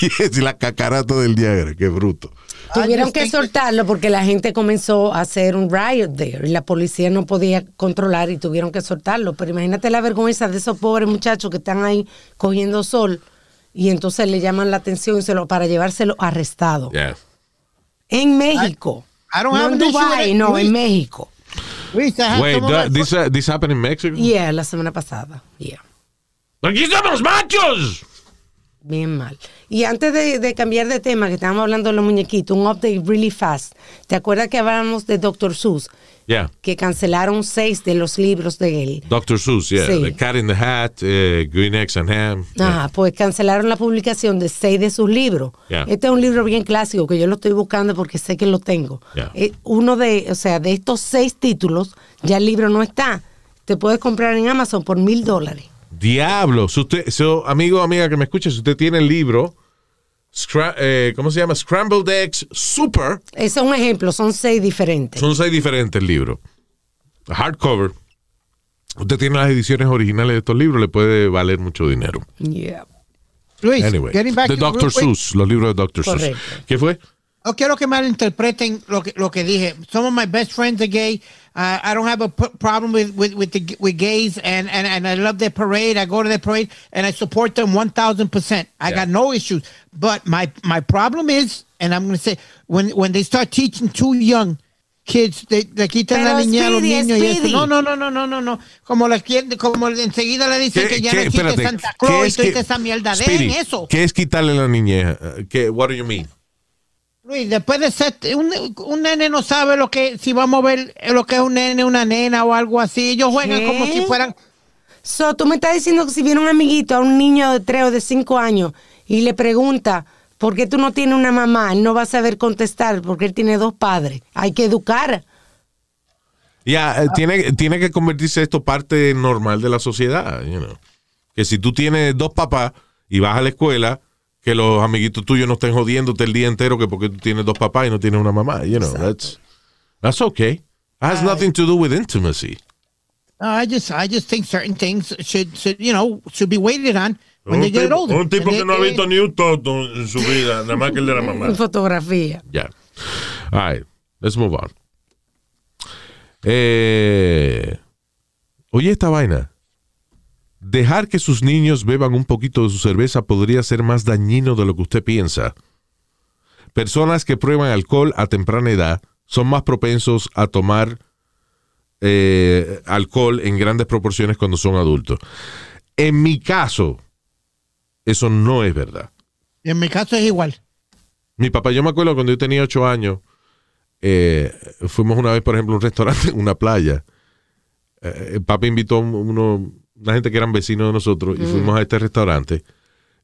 y la cacarata del Niágara, qué bruto. Ah, tuvieron que soltarlo porque la gente comenzó a hacer un riot there y la policía no podía controlar y tuvieron que soltarlo. Pero imagínate la vergüenza de esos pobres muchachos que están ahí cogiendo sol y entonces le llaman la atención se para llevárselo arrestado. En México. no en Dubái, no, en México. Wait, this, happened in Mexico? Yeah, la semana pasada. Yeah. ¡Aquí estamos machos! bien mal. Y antes de, cambiar de tema, que estábamos hablando de los muñequitos, un update really fast. ¿Te acuerdas que hablábamos de Dr. Seuss? Ya. Que cancelaron seis de los libros de él. Dr. Seuss, yeah. Cat in the Hat, eh, Green Eggs and Ham. Ajá, ah, pues cancelaron la publicación de seis de sus libros. Este es un libro bien clásico que yo lo estoy buscando porque sé que lo tengo. Eh, uno de, o sea, de estos seis títulos, ya el libro no está. Te puedes comprar en Amazon por mil dólares. Diablo. Si usted, oh, amigo o amiga que me escuche si usted tiene el libro, eh, ¿cómo se llama? Scrambled Eggs Super. Ese eh, es un ejemplo, son seis diferentes. Son seis diferentes libros. Hardcover. Usted tiene las ediciones originales de estos libros, le puede valer mucho dinero. Yeah. Luis, anyway, back de Dr. Seuss, los libros de Dr. Seuss. ¿Qué fue? No quiero que malinterpreten lo que, lo que dije. my best friends are gay. Uh, I don't have a p- problem with with with, the, with gays, and, and and I love their parade. I go to their parade, and I support them one thousand percent. I yeah. got no issues. But my my problem is, and I'm going to say, when when they start teaching too young kids, they le quitan Pero la niña a los niños y No, no, no, no, no, no, no. Como la como enseguida le dicen que ya no existe Santa Claus y toda esa mierda. Dejen eso. ¿Qué es quitarle la niñez? ¿Qué, what do you mean? Luis, después de ser un, un, nene no sabe lo que si va a mover eh, lo que es un nene, una nena o algo así. Ellos juegan como si fueran. So, tú me estás diciendo que si viene un amiguito a un niño de tres o de cinco años y le pregunta, ¿por qué tú no tienes una mamá? no va a saber contestar porque él tiene dos padres. Hay que educar. Ya, eh, ah. tiene, que convertirse esto parte normal de la sociedad, Que si tú tienes dos papás y vas a la escuela, que los amiguitos tuyos no estén jodiéndote el día entero que porque tú tienes dos papás y no tienes una mamá. You know, that's, that's okay. has nothing to do with intimacy. I just, I just think certain things should, should you know, should be waited on. When un, they get older. un tipo que no ha visto ni un toto en su vida, nada más que el de la mamá. Fotografía. Yeah. All right, let's move on. Eh, oye, esta vaina. Dejar que sus niños beban un poquito de su cerveza podría ser más dañino de lo que usted piensa. Personas que prueban alcohol a temprana edad son más propensos a tomar eh, alcohol en grandes proporciones cuando son adultos. En mi caso, eso no es verdad. En mi caso es igual. Mi papá, yo me acuerdo cuando yo tenía ocho años, eh, fuimos una vez, por ejemplo, a un restaurante en una playa. el eh, papá invitó a uno, la gente que eran vecinos de nosotros, y fuimos a este restaurante.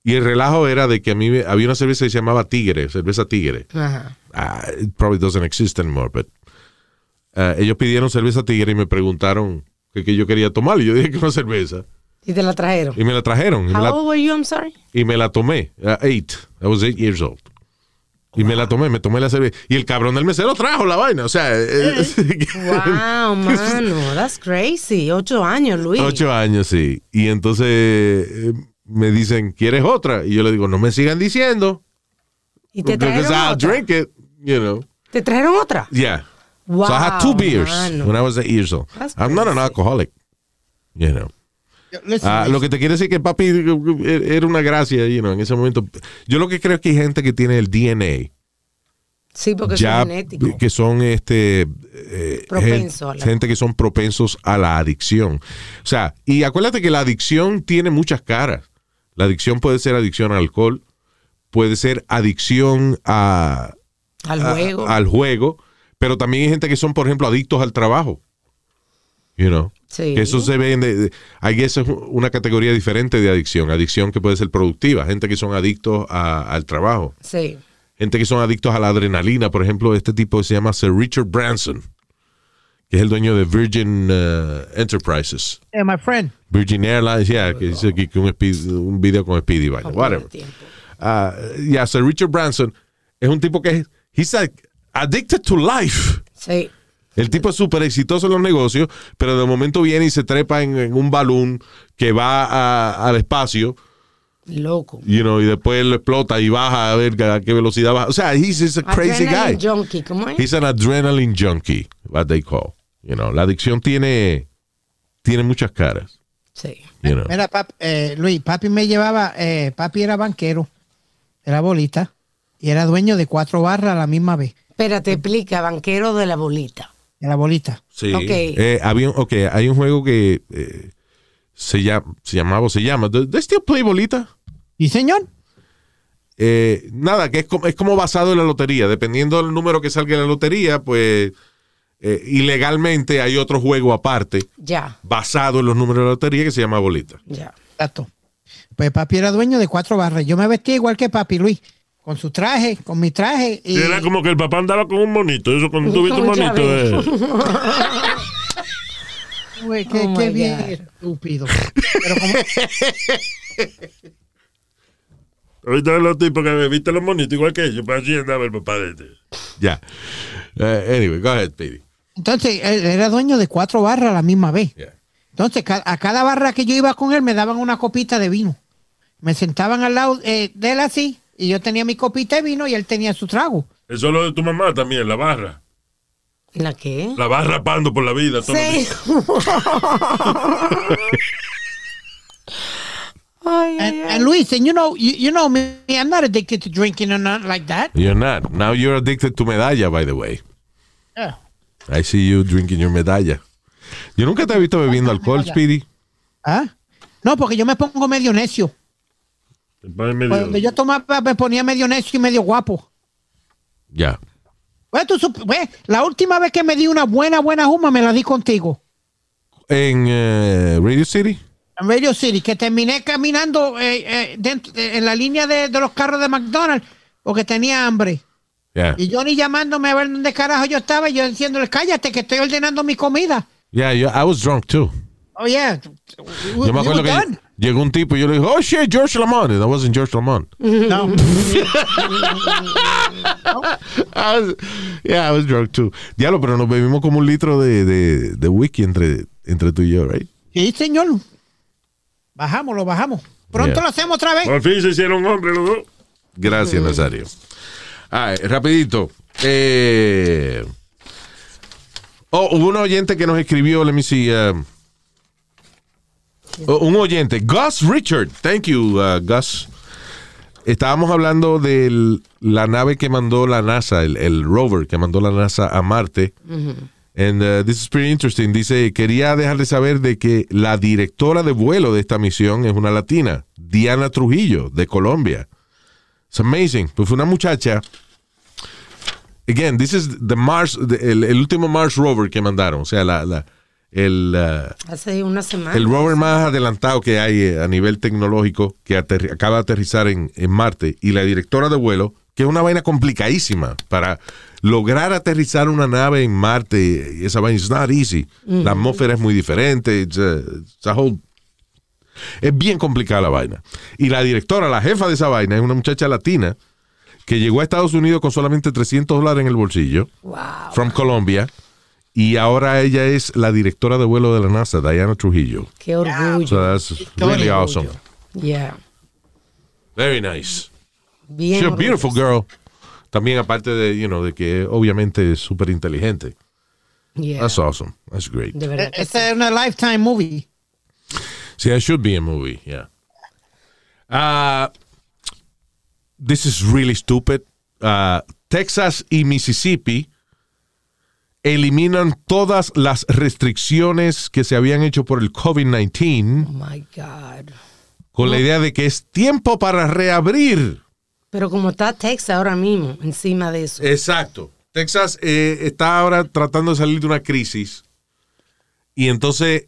Y el relajo era de que a mí había una cerveza que se llamaba Tigre, cerveza Tigre. Ajá. Ah, probably doesn't exist anymore, but. Ah, ellos pidieron cerveza Tigre y me preguntaron qué yo quería tomar. Y yo dije que una cerveza. Y te la trajeron. Y me la trajeron. How old were you? I'm sorry. Y me la tomé. Ah, eight. I was eight years old. Y me la tomé, me tomé la cerveza. Y el cabrón del mesero trajo la vaina. O sea. wow, eh, eh. eh, mano. That's crazy. Ocho años, Luis. Ocho años, sí. Y entonces me dicen, ¿quieres otra? Y yo le digo, no me sigan diciendo. Y te trajeron I'll otra. drink it, you know. ¿Te trajeron otra? Yeah. Wow. So I had two beers when I was eight years old. I'm not an alcoholic, you know. Ah, lo que te quiere decir que papi eh, eh, era una gracia, you en ese momento. Yo lo que creo es que hay gente que tiene el DNA. Sí, porque ya son genéticos. Que son este, eh, gente, que son propensos a la adicción. O sea, y acuérdate que la adicción tiene muchas caras. La adicción puede ser adicción al alcohol, puede ser adicción a, al, juego. al juego, pero también hay gente que son, por ejemplo, adictos al trabajo. You know? eso se ve, eh, hay es una categoría diferente de adicción, adicción que puede ser productiva, gente que son adictos al trabajo. Sí. Gente que son adictos a la adrenalina, por ejemplo, este tipo se llama Sir Richard Branson, que es el dueño de Virgin eh, Enterprises. Eh, my friend. Virgin Airlines, yeah, que dice aquí un, video con Speedy, vaya, whatever. yeah, Sir Richard Branson es un tipo que es, he's addicted to life. Sí. El tipo es súper exitoso en los negocios, pero de momento viene y se trepa en, un balón que va al espacio. Loco. You know, y después lo explota y baja a ver a qué velocidad baja. O sea, he's, a crazy adrenaline guy. Junkie, es? He's an adrenaline junkie, what they call. You know, la adicción tiene, tiene muchas caras. Sí. Mira, eh, Luis, papi me llevaba, eh, papi era banquero, era bolita, y era dueño de cuatro barras a la misma vez. te explica, banquero de la bolita la bolita. Sí. Eh, había, ok, hay un juego que eh, se, llama, se llamaba se llama. ¿De este still play bolita? ¿Y señor? Eh, nada, que es como, es como basado en la lotería. Dependiendo del número que salga en la lotería, pues ilegalmente hay otro juego aparte. Ya. Basado en los números de la lotería que se llama bolita. Ya. Exacto. Pues papi era dueño de cuatro barras. Yo me vestía igual que papi Luis con su traje, con mi traje. Y... era como que el papá andaba con un monito, eso cuando tú viste un monito. Eh. Güey, qué, oh qué bien estúpido. Pero como... Ahorita los viste los monitos igual que ellos, pues así andaba el papá de este. Ya. Eh, anyway, go ahead, Entonces, él era dueño de cuatro barras a la misma vez. Entonces, a cada barra que yo iba con él, me daban una copita de vino. Me sentaban al lado eh, de él así y yo tenía mi copita de vino y él tenía su trago. Eso es lo de tu mamá también, la barra. ¿La qué? La barra pando por la vida. sí. and, Luis, and you know, you, you, know me, I'm not addicted to drinking or not like that. You're not. Now you're addicted to medalla, by the way. Yeah. I see you drinking your medalla. Yo nunca te he visto bebiendo alcohol, Speedy. ¿Ah? No, porque yo me pongo medio necio yo tomaba, me ponía medio necio y medio guapo. Ya. Pues pues, la última vez que me di una buena, buena juma, me la di contigo. ¿En eh, Radio City? En Radio City, que terminé caminando eh, eh, en la línea de, los carros de McDonald's porque tenía hambre. y Y ni llamándome a ver dónde carajo yo estaba, y yo diciéndole, cállate, que estoy ordenando mi comida. Yeah, I was drunk too. Oh, yeah. Yo me acuerdo que. Llegó un tipo y yo le dije, oh shit, George Lamont. That wasn't George Lamont. No. Ah, yeah, I was drunk too. Diablo, pero nos bebimos como un litro de, de, de whisky entre, entre tú y yo, right? Sí, señor. Bajamos, lo bajamos. Pronto lo hacemos otra vez. Por fin se hicieron hombres los dos. Gracias, Nazario. Ah, eh, rapidito. Eh... Oh, hubo un oyente que nos escribió, let me see. Um, eh, un oyente, Gus Richard, thank you, uh, Gus. Estábamos hablando de la nave que mandó la NASA, el, rover que mandó la NASA a Marte. And uh, this is pretty interesting. Dice, quería dejarle de saber de que la directora de vuelo de esta misión es una latina, Diana Trujillo, de Colombia. It's amazing. Pues fue una muchacha. Again, this is the Mars, el, último Mars rover que mandaron. O sea, la el, uh, el rover más adelantado que hay eh, a nivel tecnológico que acaba de aterrizar en, Marte y la directora de vuelo, que es una vaina complicadísima para lograr aterrizar una nave en Marte, esa vaina es not easy. La atmósfera es muy diferente, es bien complicada la vaina. Y la directora, la jefa de esa vaina, es una muchacha latina que llegó a Estados Unidos con solamente 300 dólares en el bolsillo. From Colombia. Y ahora ella es la directora de vuelo de la NASA, Diana Trujillo. Qué orgullo. So that's really awesome. Yeah. Very nice. Bien She's a beautiful girl. También aparte de, you know, de que obviamente es súper inteligente. Yeah. That's awesome. That's great. De verdad. E- es una lifetime movie. Sí, it should be a movie. Yeah. Uh, this is really stupid. Uh, Texas y Mississippi eliminan todas las restricciones que se habían hecho por el COVID-19. Oh my God. Con la idea de que es tiempo para reabrir. Pero como está Texas ahora mismo, encima de eso. Exacto. Texas eh, está ahora tratando de salir de una crisis. Y entonces,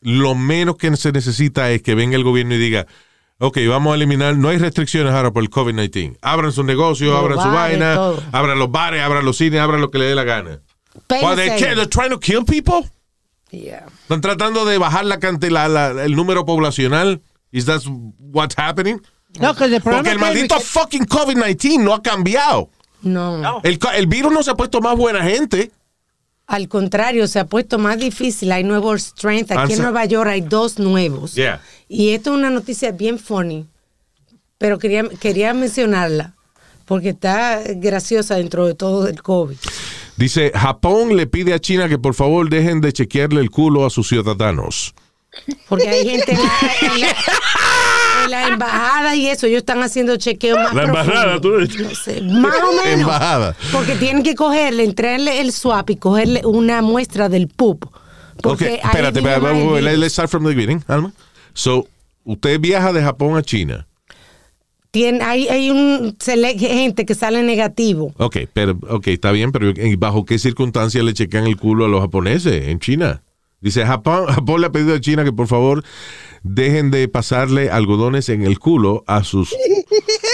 lo menos que se necesita es que venga el gobierno y diga, ok, vamos a eliminar, no hay restricciones ahora por el COVID-19. Abran su negocio, abran su vaina, abran los bares, abran los cines, abran lo que le dé la gana. Well, to kill people? Están tratando de bajar la el número poblacional. Is that what happening? No, Porque el maldito fucking COVID-19 no ha cambiado. No. El, virus no se ha puesto más buena gente. Al contrario, se ha puesto más difícil. Hay nuevos strength. Aquí en Nueva York hay dos nuevos. Y esto es una noticia bien funny. Pero quería, quería mencionarla. Porque está graciosa dentro de todo el COVID. Dice, Japón le pide a China que por favor dejen de chequearle el culo a sus ciudadanos. Porque hay gente en la, embajada y eso, ellos están haciendo chequeo más La embajada, tú no sé, Más o menos. Embajada. Porque tienen que cogerle, entrarle el swap y cogerle una muestra del poop. Porque ok, espérate, espérate, let's start from the beginning, Alma. So, usted viaja de Japón a China tiene hay, hay un gente que sale negativo. Ok, pero, okay está bien, pero eh, ¿bajo qué circunstancias le chequean el culo a los japoneses en China? Dice, Japón, Japón le ha pedido a China que por favor dejen de pasarle algodones en el culo a sus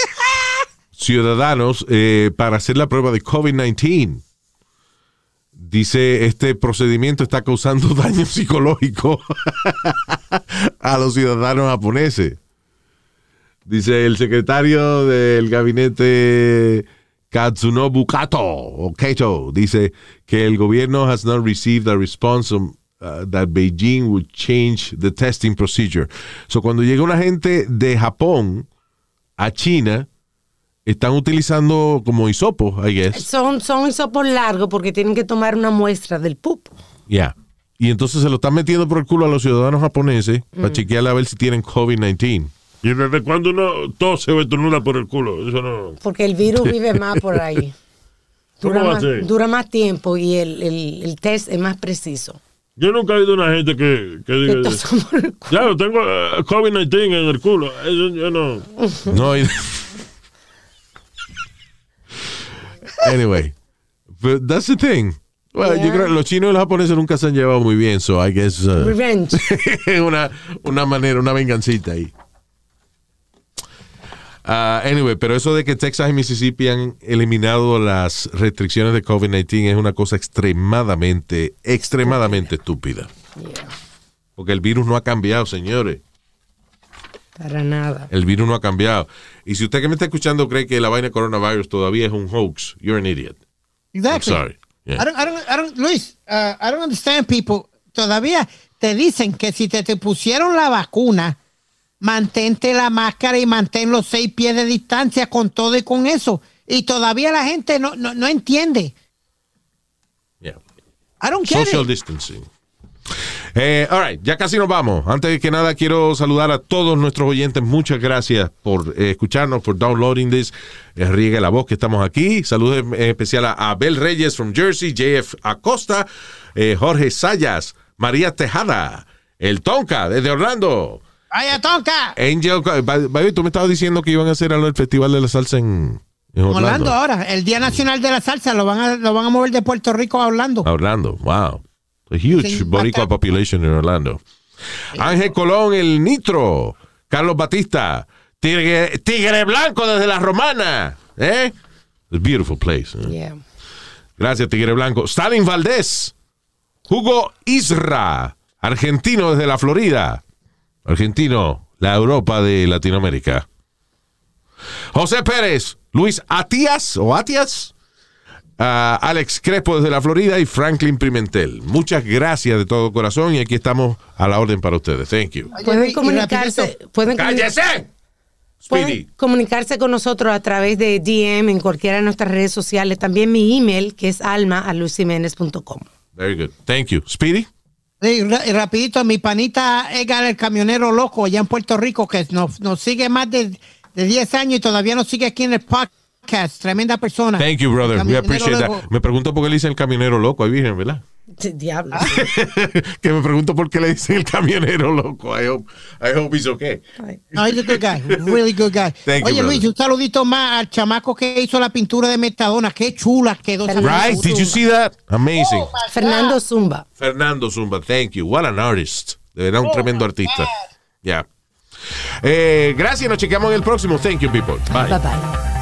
ciudadanos eh, para hacer la prueba de COVID-19. Dice, este procedimiento está causando daño psicológico a los ciudadanos japoneses. Dice el secretario del gabinete Katsunobu Kato, o Kato, dice que el gobierno has not received a response um, uh, that Beijing would change the testing procedure. So cuando llega una gente de Japón a China, están utilizando como hisopos, I guess. Son, son hisopos largos porque tienen que tomar una muestra del pupo. Ya. Y entonces se lo están metiendo por el culo a los ciudadanos japoneses para mm. chequear a ver si tienen COVID-19. ¿Y desde cuando uno tose o estornuda por el culo? Eso no. Porque el virus vive más por ahí. Dura, más, a dura más tiempo y el, el, test es más preciso. Yo nunca he oído una gente que, que diga. Claro, tengo eh, COVID-19 en el culo. Eso eh, yo no. No, Anyway, but that's the thing. Bueno, yo creo que los chinos y los japoneses nunca se han llevado muy bien, so I guess. Uh, Revenge. una, una manera, una vengancita ahí. Ah, anyway, pero eso de que Texas y Mississippi han eliminado las restricciones de COVID-19 es una cosa extremadamente, extremadamente estúpida. Porque el virus no ha cambiado, señores. Para nada. El virus no ha cambiado. Y si usted que me está escuchando cree que la vaina coronavirus todavía es un hoax, you're an idiot. Exactly. I'm sorry. Luis, uh, I don't understand people. Todavía te dicen que si te, te pusieron la vacuna, mantente la máscara y mantén los seis pies de distancia con todo y con eso. Y todavía la gente no, entiende. I don't Social distancing. Eh, all right, ya casi nos vamos. Antes que nada, quiero saludar a todos nuestros oyentes. Muchas gracias por eh, escucharnos, por downloading this. Eh, riegue la voz que estamos aquí. Saludos especial a Abel Reyes from Jersey, JF Acosta, Jorge Sayas, María Tejada, El Tonka desde Orlando. ¡Ay, toca. Angel, baby, tú me estabas diciendo que iban a hacer el festival de la salsa en, Orlando. Orlando. ahora. El Día Nacional de la Salsa lo van a, lo van a mover de Puerto Rico a Orlando. A Orlando, wow. A huge Boricua population in Orlando. Ángel Colón, el Nitro. Carlos Batista. Tigre, Blanco desde la Romana. ¿Eh? beautiful place. Gracias, Tigre Blanco. Stalin Valdés. Hugo Isra. Argentino desde la Florida. Argentino, la Europa de Latinoamérica. José Pérez, Luis Atías o Atias, Alex Crespo desde la Florida y Franklin Pimentel. Muchas gracias de todo corazón y aquí estamos a la orden para ustedes. Thank you. Pueden comunicarse. ¡Cállese! comunicarse con nosotros a través de DM en cualquiera de nuestras redes sociales. También mi email, que es alma a Very good. Thank you. Speedy rapidito, mi panita Edgar, el camionero loco allá en Puerto Rico, que nos, nos sigue más de, de 10 años y todavía nos sigue aquí en el podcast. Tremenda persona. Thank you, brother. We appreciate that. Me pregunto por qué le dicen el camionero loco ahí, Virgen, ¿verdad? Diablo. Ah. que me pregunto por qué le dicen el camionero loco. I hope, I hope he's okay. No, a good guy. Really good guy. Thank Oye, Luis, un saludito más al chamaco que hizo la pintura de Metadona. Qué chula quedó. Right, did you see that? Amazing. Oh, Fernando Zumba. Fernando Zumba, thank you. What an artist. De verdad, un oh, tremendo artista. Yeah. Eh, gracias, nos chequeamos en el próximo. Thank you, people. Bye. Bye bye.